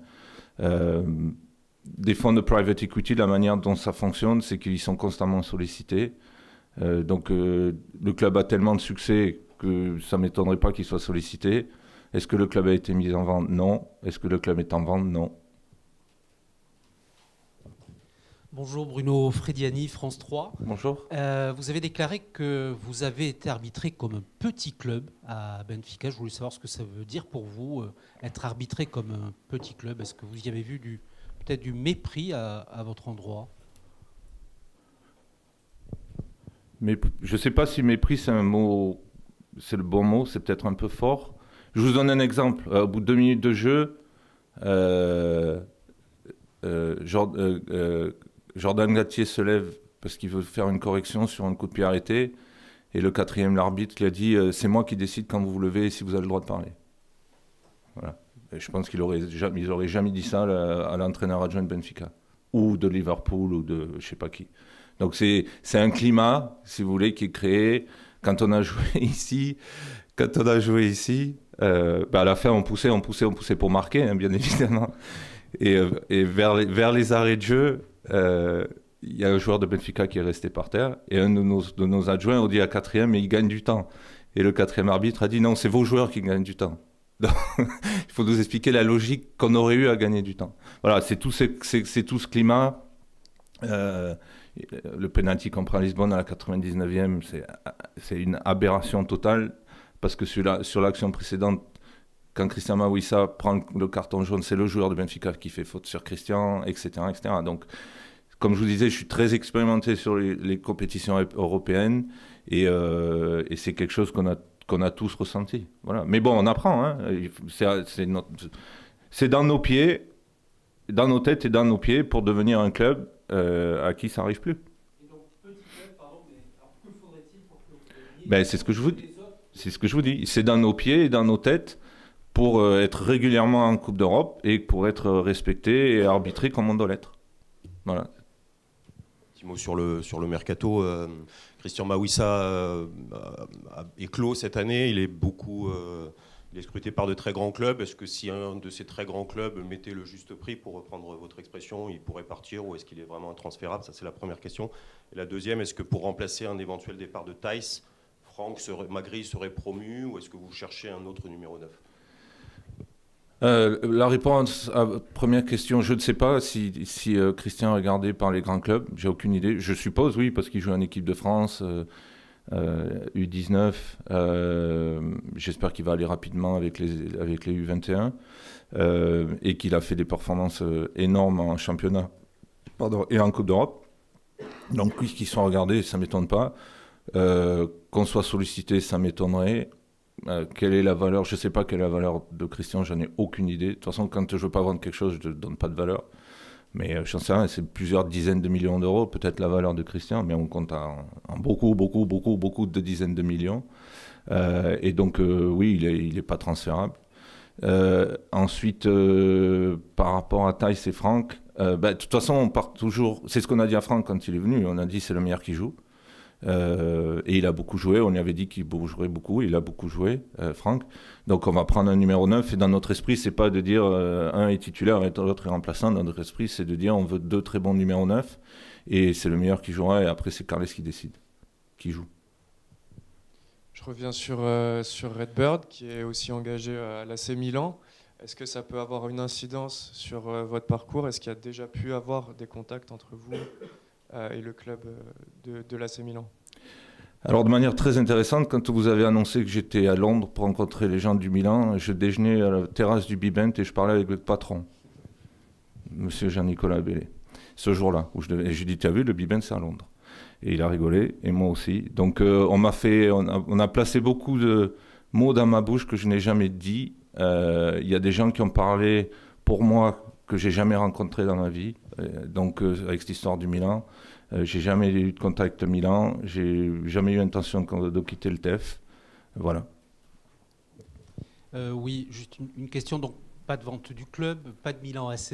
des fonds de private equity, la manière dont ça fonctionne, c'est qu'ils sont constamment sollicités. donc le club a tellement de succès que ça ne m'étonnerait pas qu'il soit sollicité. Est-ce que le club a été mis en vente Non. Est-ce que le club est en vente Non. Bonjour Bruno Frediani, France 3. Bonjour. Euh, vous avez déclaré que vous avez été arbitré comme un petit club à Benfica. Je voulais savoir ce que ça veut dire pour vous, euh, être arbitré comme un petit club. Est-ce que vous y avez vu du, peut-être du mépris à, à votre endroit Mais, Je ne sais pas si mépris c'est un mot, c'est le bon mot, c'est peut-être un peu fort. Je vous donne un exemple. Euh, au bout de deux minutes de jeu, euh, euh, Jordan, Gattier se lève parce qu'il veut faire une correction sur un coup de pied arrêté. Et le quatrième, l'arbitre, lui a dit C'est moi qui décide quand vous vous levez et si vous avez le droit de parler. je pense qu'ils n'auraient jamais dit ça à l'entraîneur adjoint de Benfica, ou de Liverpool, ou de je ne sais pas qui. Donc c'est un climat, si vous voulez, qui est créé quand on a joué ici, quand on a joué ici, euh, ben, à la fin, on poussait, on poussait, on poussait pour marquer, hein, bien évidemment. Euh, et, vers, les, vers, les, arrêts de jeu, euh, il y a un joueur de Benfica qui est resté par terre. Et un de nos, adjoints, on dit à quatrième, mais il gagne du temps. Et le quatrième arbitre a dit non, c'est vos joueurs qui gagnent du temps. il faut nous expliquer la logique qu'on aurait eu à gagner du temps. Voilà, c'est tout, ce, tout, ce, climat. le penalty qu'on prend à Lisbonne à la 99e, c'est une aberration totale parce que sur l'action précédente, quand Christian Mawissa prend le carton jaune, c'est le joueur de Benfica qui fait faute sur Christian, etc. Donc, comme je vous disais, je suis très expérimenté sur les, compétitions européennes euh, et, c'est quelque chose qu'on a, a tous ressenti. Voilà. Mais bon, on apprend. Hein. C'est dans nos pieds, dans nos têtes et dans nos pieds pour devenir un club euh, à qui ça n'arrive plus. Ben, c'est ce que je vous dis. C'est ce que je vous dis. C'est dans nos pieds et dans nos têtes pour euh, être régulièrement en Coupe d'Europe et pour être euh, respecté et arbitré comme on doit l'être. Voilà. Petit mot sur le, sur le mercato. Euh, Christian Mawissa est clos cette année. Il est beaucoup. il est scruté par de très grands clubs. Est-ce que si un de ces très grands clubs mettait le juste prix, pour reprendre votre expression, il pourrait partir ou est-ce qu'il est vraiment intransférable Ça, c'est la première question. Et la deuxième, est-ce que pour remplacer un éventuel départ de Thaïs que Magri serait promu ou est-ce que vous cherchez un autre numéro 9 euh, la réponse à première question, je ne sais pas si, euh, Christian est regardé par les grands clubs, j'ai aucune idée. Je suppose oui, parce qu'il joue en équipe de France, U19. Euh, j'espère qu'il va aller rapidement avec les, U21 et qu'il a fait des performances énormes en championnat et en Coupe d'Europe. Donc oui, qu'ils sont regardés, ça ne m'étonne pas. Euh, qu'on soit sollicité, ça m'étonnerait. Euh, quelle est la valeur Je ne sais pas quelle est la valeur de Christian, j'en ai aucune idée. De toute façon, quand je ne veux pas vendre quelque chose, je ne donne pas de valeur. Mais je euh, je sais rien, c'est plusieurs dizaines de millions d'euros, peut-être la valeur de Christian, mais on compte en, beaucoup, beaucoup, beaucoup, beaucoup de dizaines de millions. et donc, oui, il n'est pas transférable. ensuite, par rapport à taille, et Franck. Ben, de toute façon, on part toujours. C'est ce qu'on a dit à Franck quand il est venu. On a dit c'est le meilleur qui joue. Euh, et il a beaucoup joué, on lui avait dit qu'il jouerait beaucoup, il a beaucoup joué, euh, Franck. Donc on va prendre un numéro 9, et dans notre esprit, c'est pas de dire euh, un est titulaire et l'autre est remplaçant, dans notre esprit, c'est de dire on veut deux très bons numéros 9, et c'est le meilleur qui jouera, et après c'est Carles qui décide, qui joue. Je reviens sur, sur Redbird, qui est aussi engagé à l'AC Milan. Est-ce que ça peut avoir une incidence sur votre parcours Est-ce qu'il y a déjà pu avoir des contacts entre vous euh, et le club euh, de, de l'AC Milan. Alors de manière très intéressante, quand vous avez annoncé que j'étais à Londres pour rencontrer les gens du Milan, je déjeunais à la terrasse du Bibent et je parlais avec le patron, Monsieur Jean-Nicolas Bellé, ce jour-là. Où je, lui ai dit, as vu, le Bibent c'est à Londres. Et il a rigolé, et moi aussi. Donc euh, on m'a fait, on a, placé beaucoup de mots dans ma bouche que je n'ai jamais dit. Il y a des gens qui ont parlé pour moi que j'ai jamais rencontré dans ma vie. Euh, donc, euh, avec cette histoire du Milan, euh, j'ai jamais eu de contact Milan, j'ai jamais eu l'intention de quitter le TEF. Voilà. oui, juste une, question. Donc, pas de vente du club, pas de Milan AC.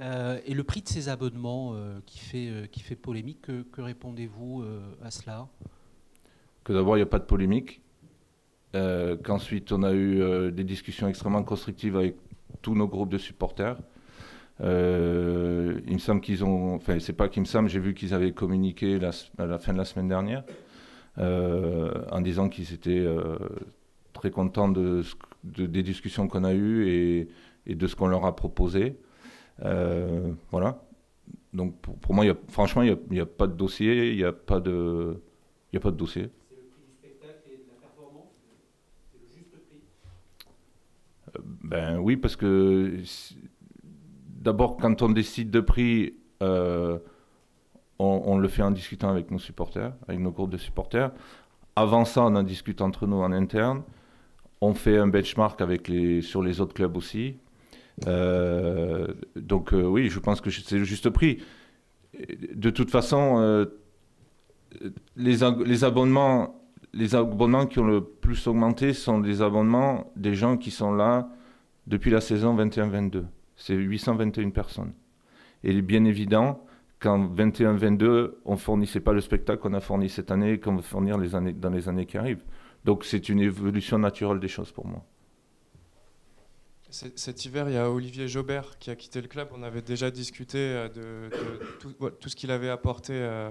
et le prix de ces abonnements qui, fait, qui fait polémique, que, que répondez-vous à cela Que d'abord, il n'y a pas de polémique. Qu'ensuite, on a eu des discussions extrêmement constructives avec tous nos groupes de supporters. Euh, il me semble qu'ils ont, enfin c'est pas qu'il me semble, j'ai vu qu'ils avaient communiqué à la fin de la semaine dernière euh, en disant qu'ils étaient euh, très contents de, des discussions qu'on a eues et, de ce qu'on leur a proposé. voilà. Donc pour, moi, franchement, il n'y a, pas de dossier, il n'y a pas de, il a pas de dossier. C'est le prix du spectacle et de la performance, c'est le juste prix. Ben oui, parce que d'abord, quand on décide de prix, euh, on, le fait en discutant avec nos supporters, avec nos groupes de supporters. Avant ça, on en discute entre nous en interne. On fait un benchmark avec les, sur les autres clubs aussi. Euh, donc euh, oui, je pense que c'est le juste prix. De toute façon, les, abonnements, les abonnements qui ont le plus augmenté sont des abonnements des gens qui sont là depuis la saison 21-22. C'est 821 personnes. Et bien évident, qu'en 21-22, on ne fournissait pas le spectacle qu'on a fourni cette année et qu'on va fournir les années, dans les années qui arrivent. Donc c'est une évolution naturelle des choses pour moi. Cet hiver, il y a Olivier Jobert qui a quitté le club. On avait déjà discuté euh, de, tout, ce qu'il avait apporté euh,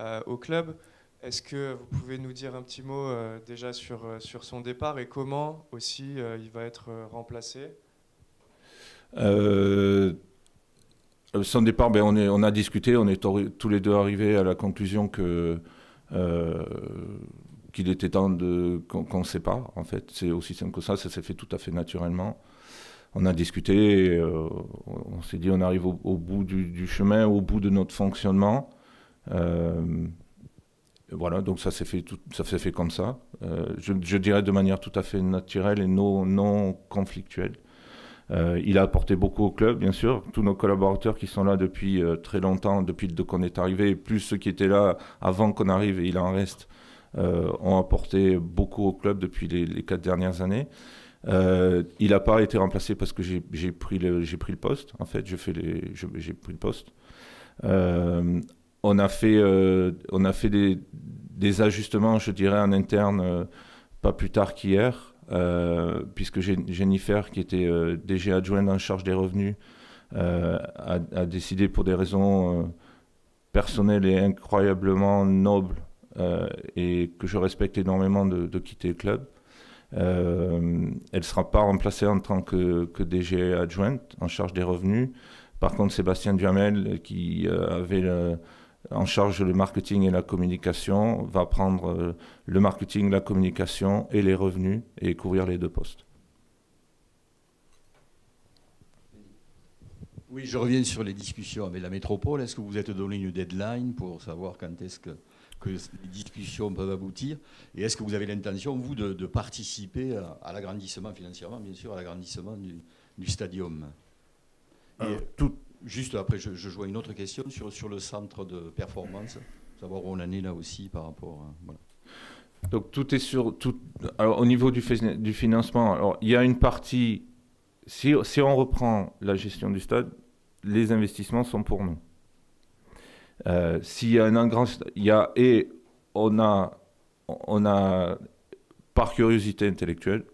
euh, au club. Est-ce que vous pouvez nous dire un petit mot déjà sur son départ et comment aussi il va être remplacé euh, son départ, ben, on, est, on, a discuté, on est tous les deux arrivés à la conclusion que euh, qu'il était temps de qu'on qu se sépare. En fait, c'est aussi simple que ça. Ça s'est fait tout à fait naturellement. On a discuté, euh, on s'est dit, on arrive au, bout du, chemin, au bout de notre fonctionnement. Euh, voilà, donc ça s'est fait, fait comme ça. Je, dirais de manière tout à fait naturelle et non, non conflictuelle. Euh, il a apporté beaucoup au club, bien sûr. Tous nos collaborateurs qui sont là depuis euh, très longtemps, depuis qu'on est arrivé, plus ceux qui étaient là avant qu'on arrive, et il en reste, euh, ont apporté beaucoup au club depuis les, quatre dernières années. il n'a pas été remplacé parce que j'ai pris, le, poste. En fait, j'ai pris le poste. on a fait, des, ajustements, je dirais, en interne, pas plus tard qu'hier. Euh, puisque Jennifer, qui était euh, DG adjointe en charge des revenus, euh, a, décidé pour des raisons personnelles et incroyablement nobles, et que je respecte énormément, de, quitter le club. elle ne sera pas remplacée en tant que, que, DG adjointe en charge des revenus. Par contre, Sébastien Duhamel, qui avait... Le, en charge le marketing et la communication, va prendre euh, le marketing, la communication et les revenus et couvrir les deux postes. Oui, je reviens sur les discussions avec la métropole. Est-ce que vous êtes donné une deadline pour savoir quand est-ce que, les discussions peuvent aboutir Et est-ce que vous avez l'intention, vous, de, participer à, l'agrandissement financièrement, bien sûr, à l'agrandissement du, stadium Et... Euh, tout, juste après, je, vois une autre question sur, sur le centre de performance, savoir où on en est là aussi par rapport. Donc tout est sur tout. Alors au niveau du, du financement, alors il y a une partie. Si, si, on reprend la gestion du stade, les investissements sont pour nous. Euh, s'il y a un, grand, il y a et on a on a par curiosité intellectuelle,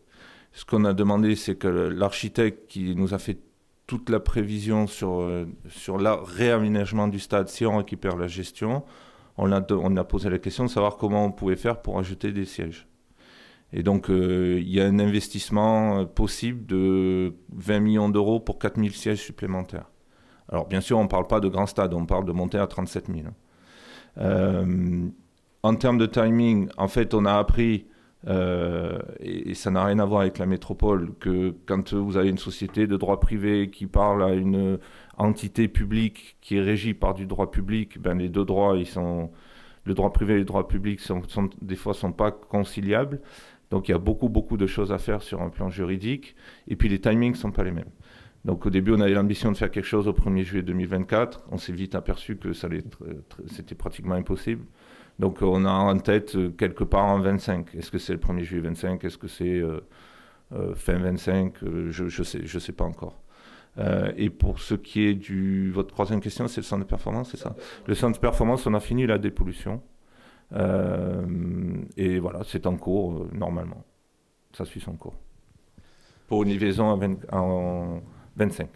ce qu'on a demandé, c'est que l'architecte qui nous a fait toute la prévision sur, euh, sur le réaménagement du stade si on récupère la gestion. On a, on a posé la question de savoir comment on pouvait faire pour ajouter des sièges. Et donc, euh, il y a un investissement euh, possible de 20 millions d'euros pour 4000 sièges supplémentaires. Alors, bien sûr, on ne parle pas de grand stade, on parle de monter à 37 000. en termes de timing, en fait, on a appris euh, et, ça n'a rien à voir avec la métropole, que quand vous avez une société de droit privé qui parle à une entité publique qui est régie par du droit public, ben les deux droits, ils sont, le droit privé et le droit public, des fois, ne sont pas conciliables. Donc il y a beaucoup, beaucoup de choses à faire sur un plan juridique. Et puis les timings ne sont pas les mêmes. Donc au début, on avait l'ambition de faire quelque chose au 1er juillet 2024. On s'est vite aperçu que ça euh, c'était pratiquement impossible. Donc on a en tête euh, quelque part en 25. Est-ce que c'est le 1er juillet 25 Est-ce que c'est euh, euh, fin 25 Je ne je sais, je sais, pas encore. et pour ce qui est du... Votre troisième question, c'est le centre de performance, c'est ça Le centre de performance, on a fini la dépollution. et voilà, c'est en cours, normalement. Ça suit son cours. Pour une livraison en 25.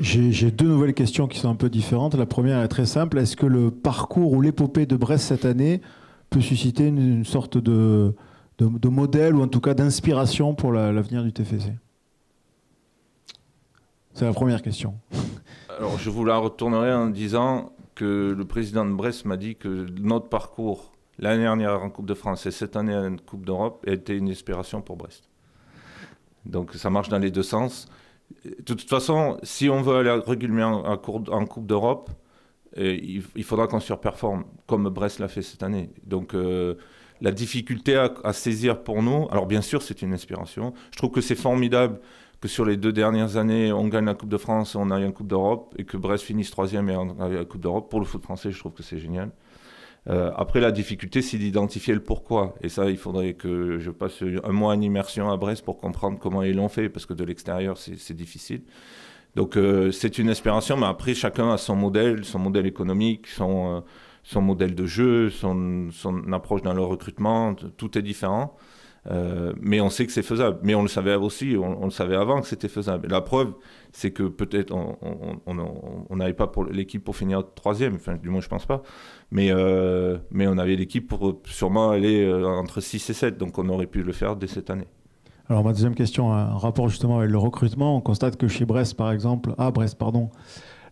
J'ai deux nouvelles questions qui sont un peu différentes. La première est très simple. Est-ce que le parcours ou l'épopée de Brest cette année peut susciter une, sorte de, modèle ou en tout cas d'inspiration pour l'avenir du TFC C'est la première question. Alors je vous la retournerai en disant que le président de Brest m'a dit que notre parcours l'année dernière en Coupe de France et cette année en Coupe d'Europe était une inspiration pour Brest. Donc ça marche dans les deux sens de toute façon, si on veut aller régulièrement en, en Coupe d'Europe, euh, il, faudra qu'on surperforme, comme Brest l'a fait cette année. Donc euh, la difficulté à, saisir pour nous, alors bien sûr c'est une inspiration, je trouve que c'est formidable que sur les deux dernières années, on gagne la Coupe de France, on a une Coupe d'Europe, et que Brest finisse troisième et on a la Coupe d'Europe. Pour le foot français, je trouve que c'est génial. Euh, après, la difficulté, c'est d'identifier le pourquoi. Et ça, il faudrait que je passe un mois en immersion à Brest pour comprendre comment ils l'ont fait, parce que de l'extérieur, c'est difficile. Donc, euh, c'est une inspiration, mais après, chacun a son modèle, son modèle économique, son, euh, modèle de jeu, son approche dans le recrutement, tout est différent. Euh, mais on sait que c'est faisable. Mais on le savait aussi, on, le savait avant que c'était faisable. La preuve, c'est que peut-être on n'avait pas pour l'équipe pour finir troisième, du moins je pense pas. Mais, euh, mais on avait l'équipe pour sûrement aller euh, entre 6 et 7, donc on aurait pu le faire dès cette année. Alors ma deuxième question, un rapport justement avec le recrutement. On constate que chez Brest, par exemple, à ah, Brest, pardon,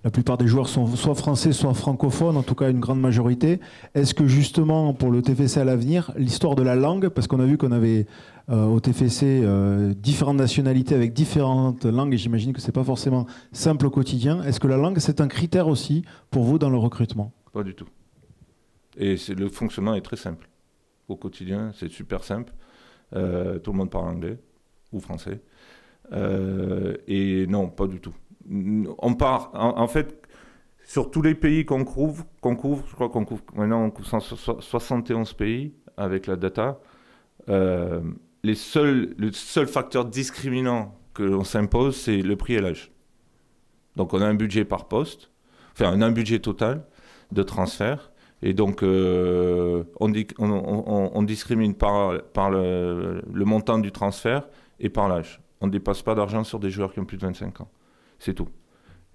la plupart des joueurs sont soit français, soit francophones, en tout cas une grande majorité. Est-ce que justement pour le TFC à l'avenir, l'histoire de la langue, parce qu'on a vu qu'on avait euh, au TFC euh, différentes nationalités avec différentes langues, et j'imagine que ce n'est pas forcément simple au quotidien, est-ce que la langue c'est un critère aussi pour vous dans le recrutement Pas du tout. Et le fonctionnement est très simple. Au quotidien, c'est super simple. Euh, tout le monde parle anglais ou français. et non, pas du tout on part, en, fait, sur tous les pays qu'on couvre, qu'on couvre, je crois qu'on couvre maintenant on couvre 171 pays avec la data. Euh, les seuls, le seul facteur discriminant que l'on s'impose, c'est le prix et l'âge. Donc on a un budget par poste, enfin on a un budget total de transfert, et donc euh, on, discrimine par, par le, le montant du transfert et par l'âge. On ne dépasse pas d'argent sur des joueurs qui ont plus de 25 ans. C'est tout.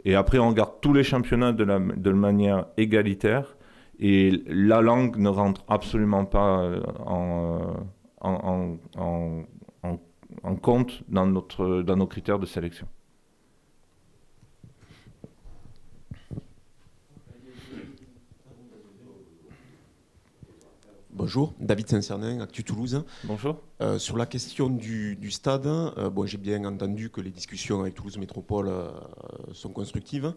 Et après, on regarde tous les championnats de, la, de manière égalitaire. Et la langue ne rentre absolument pas euh, euh, en, en, compte dans, notre, dans nos critères de sélection. Bonjour, David Saint-Cernin, Actu Toulouse. Bonjour. Euh, sur la question du, stade, euh, bon, j'ai bien entendu que les discussions avec Toulouse Métropole euh, sont constructives.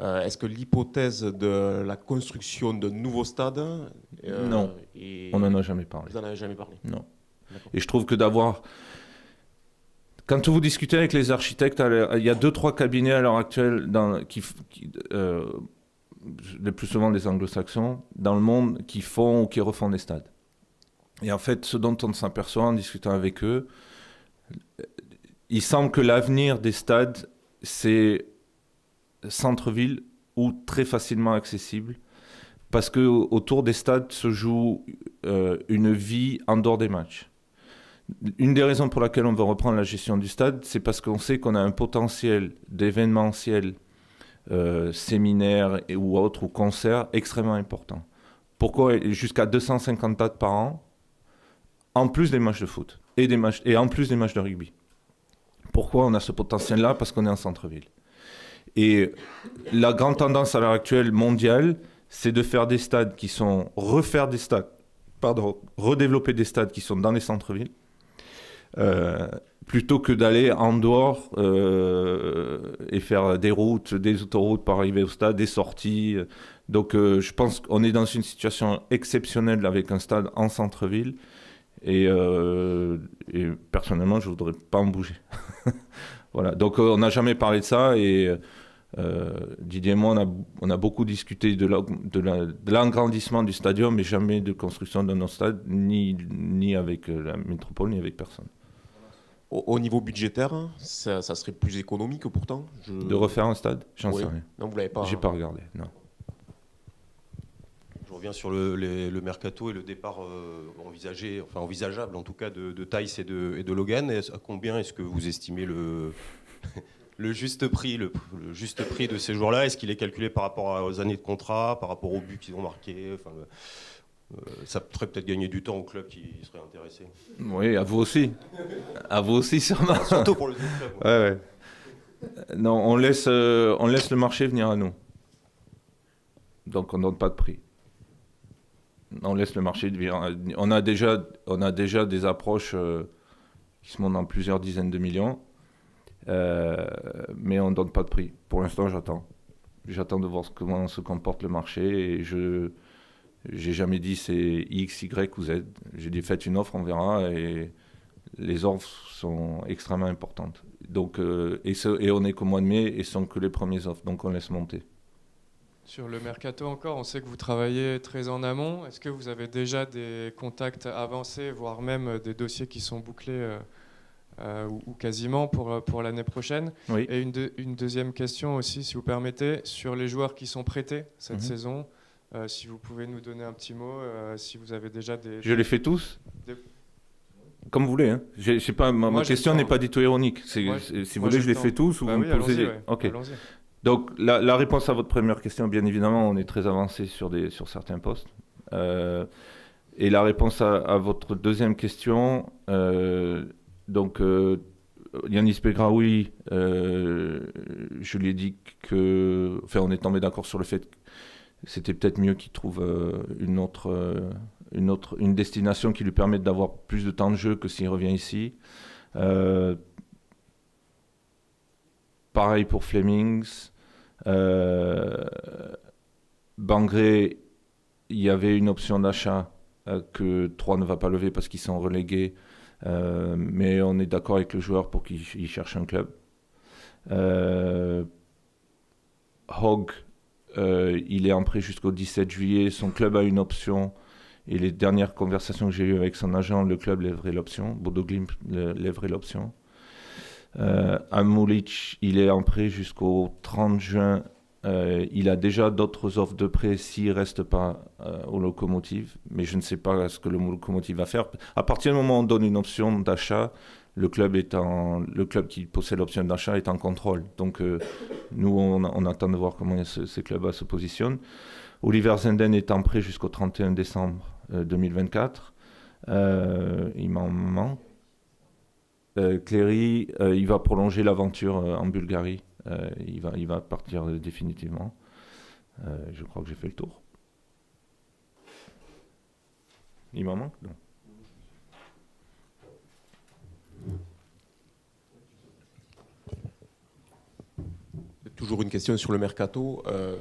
Est-ce que l'hypothèse de la construction d'un nouveau stade... non, on n'en a jamais parlé. Vous n'en avez jamais parlé Non. Et je trouve que d'avoir... Quand vous discutez avec les architectes, il y a deux, trois cabinets à l'heure actuelle qui le plus souvent les anglo-saxons, dans le monde qui font ou qui refont des stades. Et en fait, ce dont on s'aperçoit en discutant avec eux, il semble que l'avenir des stades, c'est centre-ville ou très facilement accessible, parce que autour des stades se joue euh, une vie en dehors des matchs. Une des raisons pour laquelle on veut reprendre la gestion du stade, c'est parce qu'on sait qu'on a un potentiel d'événementiel euh, séminaires ou autres, ou concerts extrêmement importants. Pourquoi jusqu'à 250 dates par an, en plus des matchs de foot et, des matchs, et en plus des matchs de rugby Pourquoi on a ce potentiel-là Parce qu'on est en centre-ville. Et la grande tendance à l'heure actuelle mondiale, c'est de faire des stades qui sont refaire des stades, pardon, redévelopper des stades qui sont dans les centres-villes euh, plutôt que d'aller en dehors euh, et faire des routes, des autoroutes pour arriver au stade, des sorties. Euh, donc je pense qu'on est dans une situation exceptionnelle avec un stade en centre-ville. Et, personnellement, je ne voudrais pas en bouger. voilà, donc on n'a jamais parlé de ça. Et Didier et moi, on a, beaucoup discuté de l'agrandissement du stade, mais jamais de construction d'un autre stade, ni, ni avec la métropole, ni avec personne. Au, niveau budgétaire, ça, serait plus économique pourtant. De refaire un stade J'en sais rien. Non, vous l'avez pas. J'ai hein. pas regardé, non. Je reviens sur le, mercato et le départ euh, envisagé, enfin envisageable en tout cas de, de Thaïs et de, et de Logan. à combien est-ce que vous estimez le, le juste prix, le, juste prix de ces joueurs-là Est-ce qu'il est calculé par rapport aux années de contrat, par rapport aux buts qu'ils ont marqués enfin, euh, ça pourrait peut-être gagner du temps au club qui serait intéressé. Oui, à vous aussi. à vous aussi, sûrement. Surtout pour le club. Ouais, Non, on laisse, euh, on laisse le marché venir à nous. Donc on ne donne pas de prix. On laisse le marché venir. On a déjà, on a déjà des approches euh, qui se montent en plusieurs dizaines de millions, mais on ne donne pas de prix. Pour l'instant, j'attends. J'attends de voir comment se comporte le marché et je, j'ai jamais dit c'est X, Y ou Z. J'ai dit faites une offre, on verra. Et les offres sont extrêmement importantes. Donc, euh, et, et, on n'est qu'au mois de mai et ce sont que les premières offres. Donc on laisse monter. Sur le mercato encore, on sait que vous travaillez très en amont. Est-ce que vous avez déjà des contacts avancés, voire même des dossiers qui sont bouclés euh, euh, ou, quasiment pour, pour l'année prochaine Et une, deuxième question aussi, si vous permettez, sur les joueurs qui sont prêtés cette mhm. saison. Euh, si vous pouvez nous donner un petit mot, euh, si vous avez déjà des... Je les fais tous Comme vous voulez. Hein. Je, sais pas, ma, question n'est pas du tout ironique. si vous voulez, je les fais tous ou bah oui, Donc la, réponse à votre première question, bien évidemment, on est très avancé sur, des, sur certains postes. Euh, et la réponse à, votre deuxième question, donc Yannis Pegraoui, je lui ai dit que... Enfin, on est tombé d'accord sur le fait que c'était peut-être mieux qu'il trouve euh, une autre, euh, une autre une destination qui lui permette d'avoir plus de temps de jeu que s'il revient ici. Euh, pareil pour Flemings. Bangré, il y avait une option d'achat que 3 ne va pas lever parce qu'ils sont relégués. mais on est d'accord avec le joueur pour qu'il cherche un club. Hogg, euh, il est en prêt jusqu'au 17 juillet. Son club a une option. Et les dernières conversations que j'ai eues avec son agent, le club lèverait l'option. Bodo Glimp lèverait l'option. Euh, il est en prêt jusqu'au 30 juin. Euh, il a déjà d'autres offres de prêt s'il ne reste pas aux euh, au locomotive. Mais je ne sais pas ce que le locomotive va faire. À partir du moment où on donne une option d'achat, le club, est le club qui possède l'option d'achat est en contrôle. Donc euh, nous, on, attend de voir comment ces clubs se positionnent. Oliver Zenden est en prêt jusqu'au 31 décembre 2024. Euh, euh, il m'en manque. Cléry, il va prolonger l'aventure en Bulgarie. il, va, il va partir définitivement. je crois que j'ai fait le tour. Il m'en manque Non. Toujours une question sur le mercato. Euh,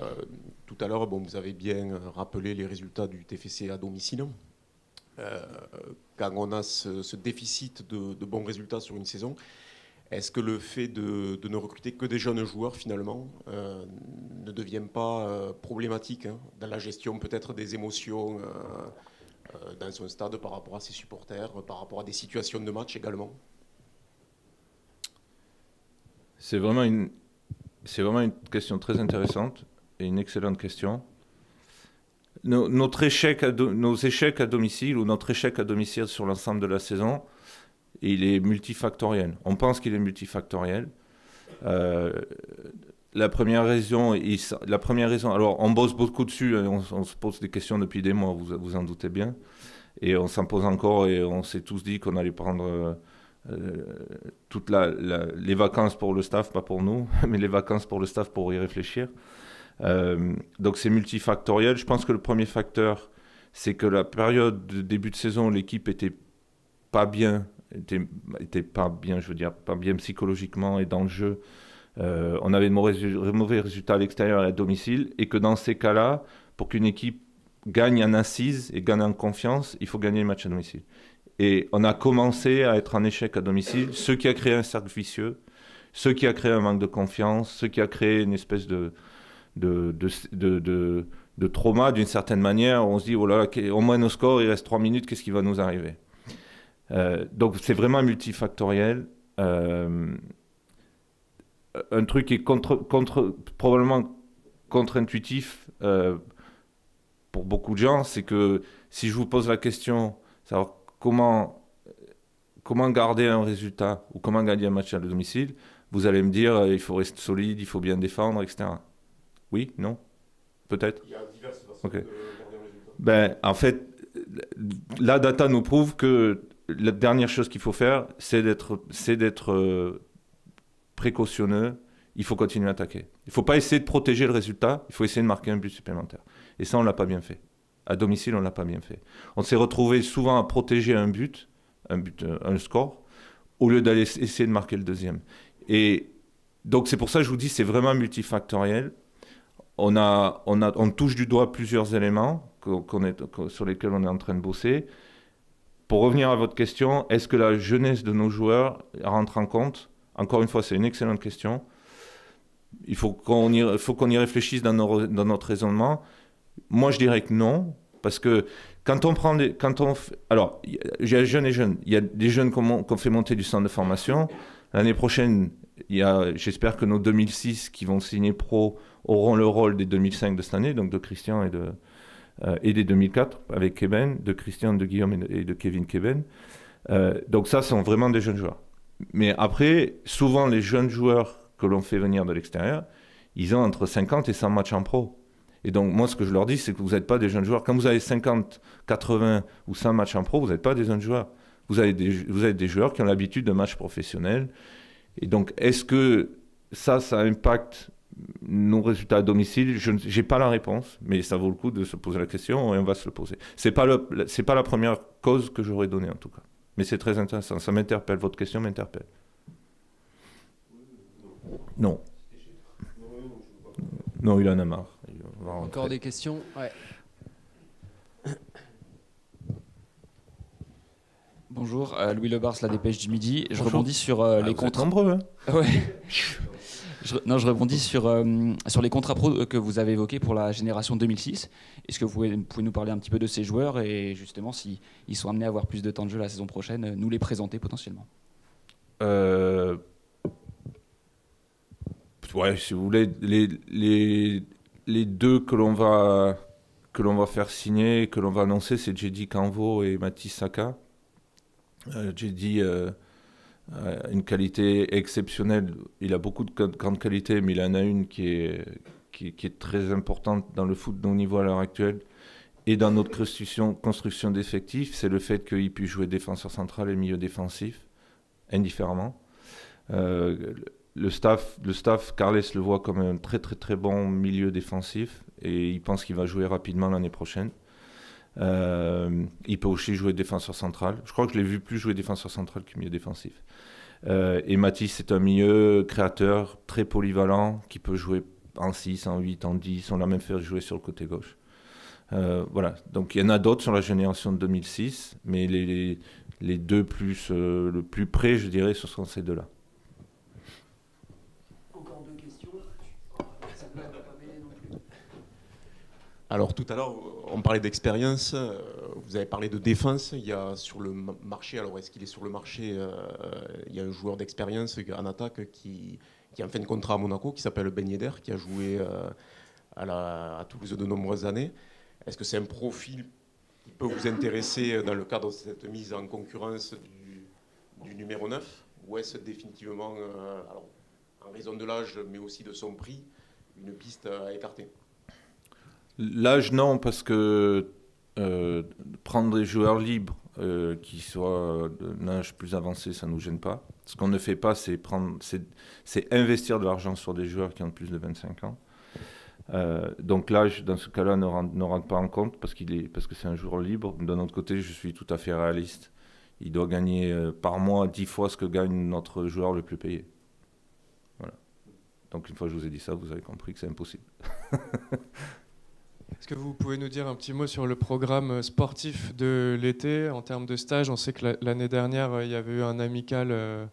tout à l'heure, bon, vous avez bien rappelé les résultats du TFC à domicile. Euh, quand on a ce, déficit de, bons résultats sur une saison, est-ce que le fait de, ne recruter que des jeunes joueurs, finalement, euh, ne devient pas problématique hein, dans la gestion peut-être des émotions dans son stade par rapport à ses supporters, par rapport à des situations de match également c'est vraiment une, c'est vraiment une question très intéressante et une excellente question. Nos, notre échec à nos échecs à domicile ou notre échec à domicile sur l'ensemble de la saison, il est multifactoriel. On pense qu'il est multifactoriel. Euh, la première raison, la première raison, alors on bosse beaucoup dessus, hein, on, on, se pose des questions depuis des mois, vous vous en doutez bien, et on s'en pose encore et on s'est tous dit qu'on allait prendre euh, euh, toutes les vacances pour le staff, pas pour nous, mais les vacances pour le staff pour y réfléchir. Euh, donc c'est multifactoriel. Je pense que le premier facteur, c'est que la période de début de saison, l'équipe était pas bien, était, pas bien, je veux dire, pas bien psychologiquement et dans le jeu. Euh, on avait de mauvais, mauvais, résultats à l'extérieur et à domicile, et que dans ces cas-là, pour qu'une équipe gagne en assise et gagne en confiance, il faut gagner le match à domicile. Et on a commencé à être en échec à domicile, ce qui a créé un cercle vicieux, ce qui a créé un manque de confiance, ce qui a créé une espèce de, de, de, de, de trauma d'une certaine manière. On se dit, voilà, oh au moins nos scores, il reste 3 minutes, qu'est-ce qui va nous arriver euh, Donc c'est vraiment multifactoriel. Euh, un truc qui est contre, contre, probablement contre-intuitif euh, pour beaucoup de gens, c'est que si je vous pose la question, savoir comment, euh, comment garder un résultat ou comment gagner un match à domicile, vous allez me dire euh, il faut rester solide, il faut bien défendre, etc. Oui Non Peut-être Il y a diverses façons de garder un Ben, en fait, la data nous prouve que la dernière chose qu'il faut faire, c'est d'être euh, précautionneux. Il faut continuer à attaquer. Il ne faut pas essayer de protéger le résultat, il faut essayer de marquer un but supplémentaire. Et ça, on ne l'a pas bien fait. À domicile, on l'a pas bien fait. On s'est retrouvé souvent à protéger un but, un but, euh, un score, au lieu d'aller essayer de marquer le deuxième. Et donc c'est pour ça que je vous dis, c'est vraiment multifactoriel. On, a, on, a, on touche du doigt plusieurs éléments qu'on est, sur lesquels on est en train de bosser. Pour revenir à votre question, est-ce que la jeunesse de nos joueurs rentre en compte Encore une fois, c'est une excellente question. Il faut qu'on y, qu'on y, réfléchisse dans, dans, notre raisonnement. Moi, je dirais que non, parce que quand on prend des, quand on alors il y a jeunes et jeunes il y a des jeunes qu'on fait monter du centre de formation l'année prochaine j'espère que nos 2006 qui vont signer pro auront le rôle des 2005 de cette année donc de Christian et de euh, et des 2004 avec Kevin, de Christian de Guillaume et de, Kevin Kevin euh, donc ça ce sont vraiment des jeunes joueurs mais après souvent les jeunes joueurs que l'on fait venir de l'extérieur ils ont entre 50 et 100 matchs en pro et donc, moi, ce que je leur dis, c'est que vous n'êtes pas des jeunes joueurs. Quand vous avez 50, 80 ou 100 matchs en pro, vous n'êtes pas des jeunes joueurs. Vous avez des, vous des joueurs qui ont l'habitude de matchs professionnels. Et donc, est-ce que ça, ça impacte nos résultats à domicile Je n'ai pas la réponse, mais ça vaut le coup de se poser la question et on va se le poser. Ce n'est pas, le, pas la première cause que j'aurais donnée, en tout cas. Mais c'est très intéressant. Ça m'interpelle. Votre question m'interpelle. Non. Non, il en a marre. Encore des questions Bonjour, euh, Louis Lebars, la dépêche du midi. Je rebondis sur euh, ah, les contrats. nombreux. Hein. non, je rebondis sur, euh, sur les contrats pro que vous avez évoqués pour la génération 2006. Est-ce que vous pouvez, nous parler un petit peu de ces joueurs et justement s'ils sont amenés à avoir plus de temps de jeu la saison prochaine, nous les présenter potentiellement Ouais, si vous voulez, les les deux que l'on va que l'on va faire signer, que l'on va annoncer, c'est Jedi Canvo et Mathis Saka. Euh, a euh, euh, une qualité exceptionnelle. Il a beaucoup de grandes qualités, mais il en a une qui est, qui, est très importante dans le foot de niveau à l'heure actuelle et dans notre construction, construction d'effectifs, c'est le fait qu'il puisse jouer défenseur central et milieu défensif, indifféremment. Euh, le staff, le staff, Carles le voit comme un très très très bon milieu défensif et il pense qu'il va jouer rapidement l'année prochaine. Euh, il peut aussi jouer défenseur central. Je crois que je l'ai vu plus jouer défenseur central que milieu défensif. Euh, et Matisse, c'est un milieu créateur très polyvalent qui peut jouer en 6, en 8, en 10. On l'a même fait jouer sur le côté gauche. Euh, voilà, donc il y en a d'autres sur la génération de 2006, mais les, les deux plus, le plus près, je dirais, ce sont ces deux-là. Alors tout à l'heure, on parlait d'expérience, euh, vous avez parlé de défense, il y a sur le marché, alors est-ce qu'il est sur le marché, euh, il y a un joueur d'expérience en attaque qui, qui a fait de contrat à Monaco, qui s'appelle Ben Yedder, qui a joué euh, à, la, à Toulouse de nombreuses années. Est-ce que c'est un profil qui peut vous intéresser dans le cadre de cette mise en concurrence du, numéro 9 Ou est-ce définitivement, alors, en raison de l'âge, mais aussi de son prix, une piste à écarter L'âge, non, parce que euh, prendre des joueurs libres euh, qui soient d'un âge plus avancé, ça ne nous gêne pas. Ce qu'on ne fait pas, c'est, prendre, c'est, investir de l'argent sur des joueurs qui ont plus de 25 ans. Euh, donc l'âge, dans ce cas-là, ne, rentre, pas en compte parce, qu'il est, parce que c'est un joueur libre. D'un autre côté, je suis tout à fait réaliste. Il doit gagner par mois 10 fois ce que gagne notre joueur le plus payé. Donc une fois que je vous ai dit ça, vous avez compris que c'est impossible. Est-ce que vous pouvez nous dire un petit mot sur le programme sportif de l'été en termes de stage On sait que l'année dernière, euh, il y avait eu un amical euh,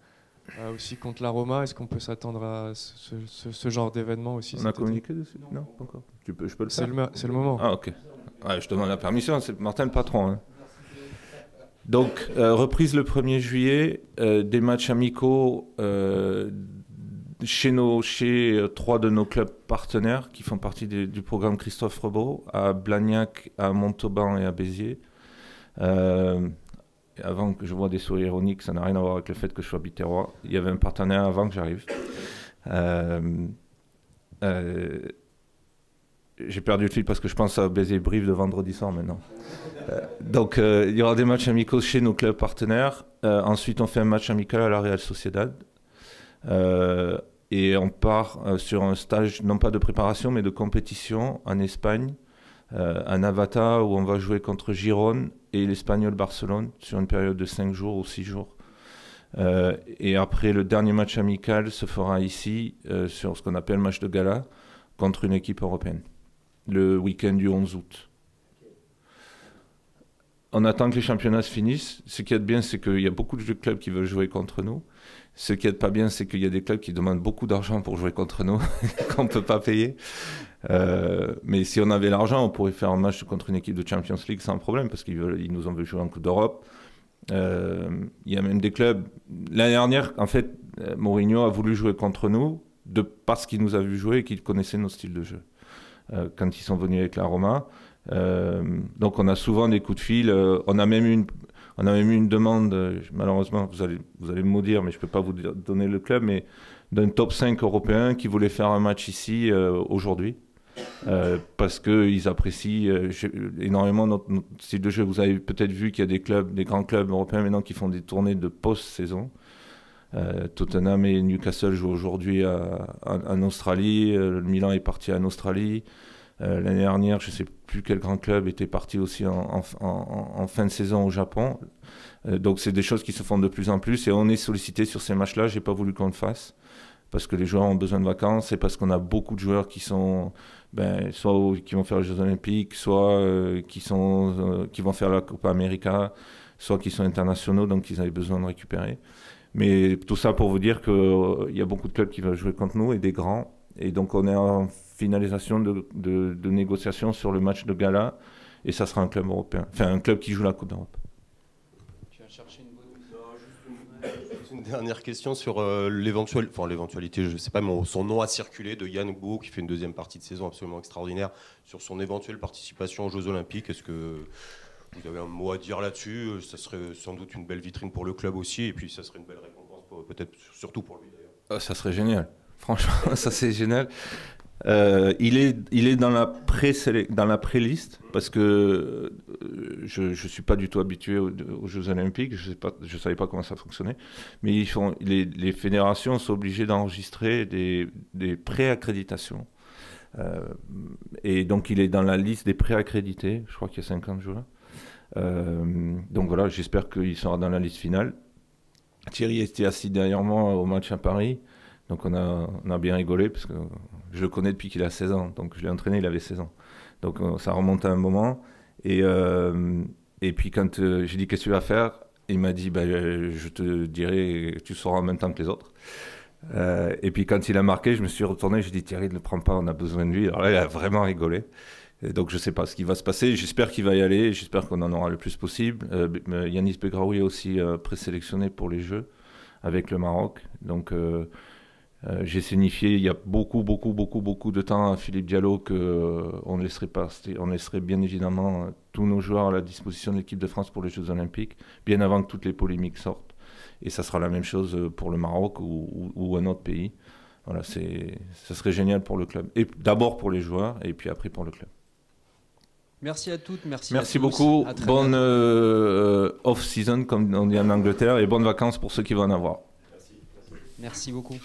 euh, aussi contre la Roma. Est-ce qu'on peut s'attendre à ce, genre d'événement aussi On a communiqué dessus Non, pas encore. Tu peux, je peux le faire C'est le, moment. Ah, ok. je demande la permission, c'est Martin le patron. Hein. Donc, reprise le 1er juillet, des matchs amicaux chez, nos, chez euh, trois de nos clubs partenaires qui font partie du, programme Christophe Rebaud, à Blagnac, à Montauban et à Béziers. Euh, avant que je vois des sourires ironiques, ça n'a rien à voir avec le fait que je sois biterrois. Il y avait un partenaire avant que j'arrive. Euh, j'ai perdu le fil parce que je pense à Béziers Brive de vendredi soir maintenant. donc il y aura des matchs amicaux chez nos clubs partenaires. ensuite, on fait un match amical à la Real Sociedad euh, et on part euh, sur un stage, non pas de préparation, mais de compétition en Espagne, à euh, Navata, où on va jouer contre Giron et l'Espagnol Barcelone sur une période de 5 jours ou 6 jours. et après, le dernier match amical se fera ici, sur ce qu'on appelle match de gala, contre une équipe européenne, le week-end du 11 août. On attend que les championnats se finissent. Ce qui est bien, c'est qu'il y a beaucoup de clubs qui veulent jouer contre nous. Ce qui est pas bien, c'est qu'il y a des clubs qui demandent beaucoup d'argent pour jouer contre nous, qu'on ne peut pas payer. Euh, mais si on avait l'argent, on pourrait faire un match contre une équipe de Champions League sans problème, parce qu'ils nous ont vu jouer en Coupe d'Europe. Euh, il y a même des clubs. L'année dernière, en fait, euh, Mourinho a voulu jouer contre nous parce qu'il nous a vu jouer et qu'il connaissait nos styles de jeu. quand ils sont venus avec la Roma. donc on a souvent des coups de fil. on a même une, on a même eu une demande, euh, malheureusement, vous allez, vous allez me maudire, mais je ne peux pas vous donner le club, mais d'un top 5 européen qui voulait faire un match ici euh, aujourd'hui. Euh, parce parce qu'ils apprécient énormément notre, style de jeu. Vous avez peut-être vu qu'il y a des clubs, des grands clubs européens maintenant qui font des tournées de post-saison. Tottenham et Newcastle jouent aujourd'hui en Australie, le Milan est parti en Australie, euh, l'année dernière, je ne sais plus quel grand club était parti aussi en, fin de saison au Japon. Euh, donc c'est des choses qui se font de plus en plus et on est sollicité sur ces matchs-là. Je n'ai pas voulu qu'on le fasse parce que les joueurs ont besoin de vacances et parce qu'on a beaucoup de joueurs qui sont ben, soit qui vont faire les Jeux Olympiques, soit euh, qui, sont, qui vont faire la Copa América, soit qui sont internationaux, donc ils avaient besoin de récupérer. Mais tout ça pour vous dire qu'il y a beaucoup de clubs qui veulent jouer contre nous et des grands. Et donc on est en finalisation de, négociations sur le match de gala, et ça sera un club européen, enfin un club qui joue la Coupe d'Europe. Tu as cherché une bonne... Une dernière question sur euh, l'éventuel, enfin l'éventualité, je ne sais pas, mais son nom a circulé de Yann Gou qui fait une deuxième partie de saison absolument extraordinaire sur son éventuelle participation aux Jeux Olympiques. Est-ce que vous avez un mot à dire là-dessus Ça serait sans doute une belle vitrine pour le club aussi, et puis ça serait une belle récompense peut-être surtout pour lui d'ailleurs. Ah, ça serait génial. Franchement, ça c'est génial. Euh, il, est, il est dans la pré-liste parce que euh, je ne suis pas du tout habitué aux, Jeux Olympiques, je ne savais pas comment ça fonctionnait, mais ils font, les, les fédérations sont obligées d'enregistrer des, des pré-accréditations. Euh, et donc il est dans la liste des pré-accrédités, je crois qu'il y a 50 joueurs. donc voilà, j'espère qu'il sera dans la liste finale. Thierry était assis derrière moi au match à Paris, donc on a, on a bien rigolé parce que je le connais depuis qu'il a 16 ans. Donc je l'ai entraîné, il avait 16 ans. Donc euh, ça remonte à un moment. Et, euh, et puis quand euh, j'ai dit qu'est-ce que tu vas faire, il m'a dit bah, je te dirai, tu seras en même temps que les autres. et puis quand il a marqué, je me suis retourné, j'ai dit Thierry ne le prends pas, on a besoin de lui. Alors là, il a vraiment rigolé. donc je ne sais pas ce qui va se passer, j'espère qu'il va y aller, j'espère qu'on en aura le plus possible. Yanis Begraoui est aussi présélectionné pour les Jeux avec le Maroc. Donc euh, j'ai signifié il y a beaucoup, beaucoup, beaucoup, beaucoup de temps à Philippe Diallo qu'on euh, laisserait, passer, on laisserait bien évidemment euh, tous nos joueurs à la disposition de l'équipe de France pour les Jeux Olympiques, bien avant que toutes les polémiques sortent. Et ça sera la même chose euh, pour le Maroc ou, un autre pays. Voilà, ça serait génial pour le club. Et d'abord pour les joueurs et puis après pour le club. Merci à toutes, merci. Merci à beaucoup. bonne off-season comme on dit en Angleterre et bonnes vacances pour ceux qui vont en avoir. Merci beaucoup.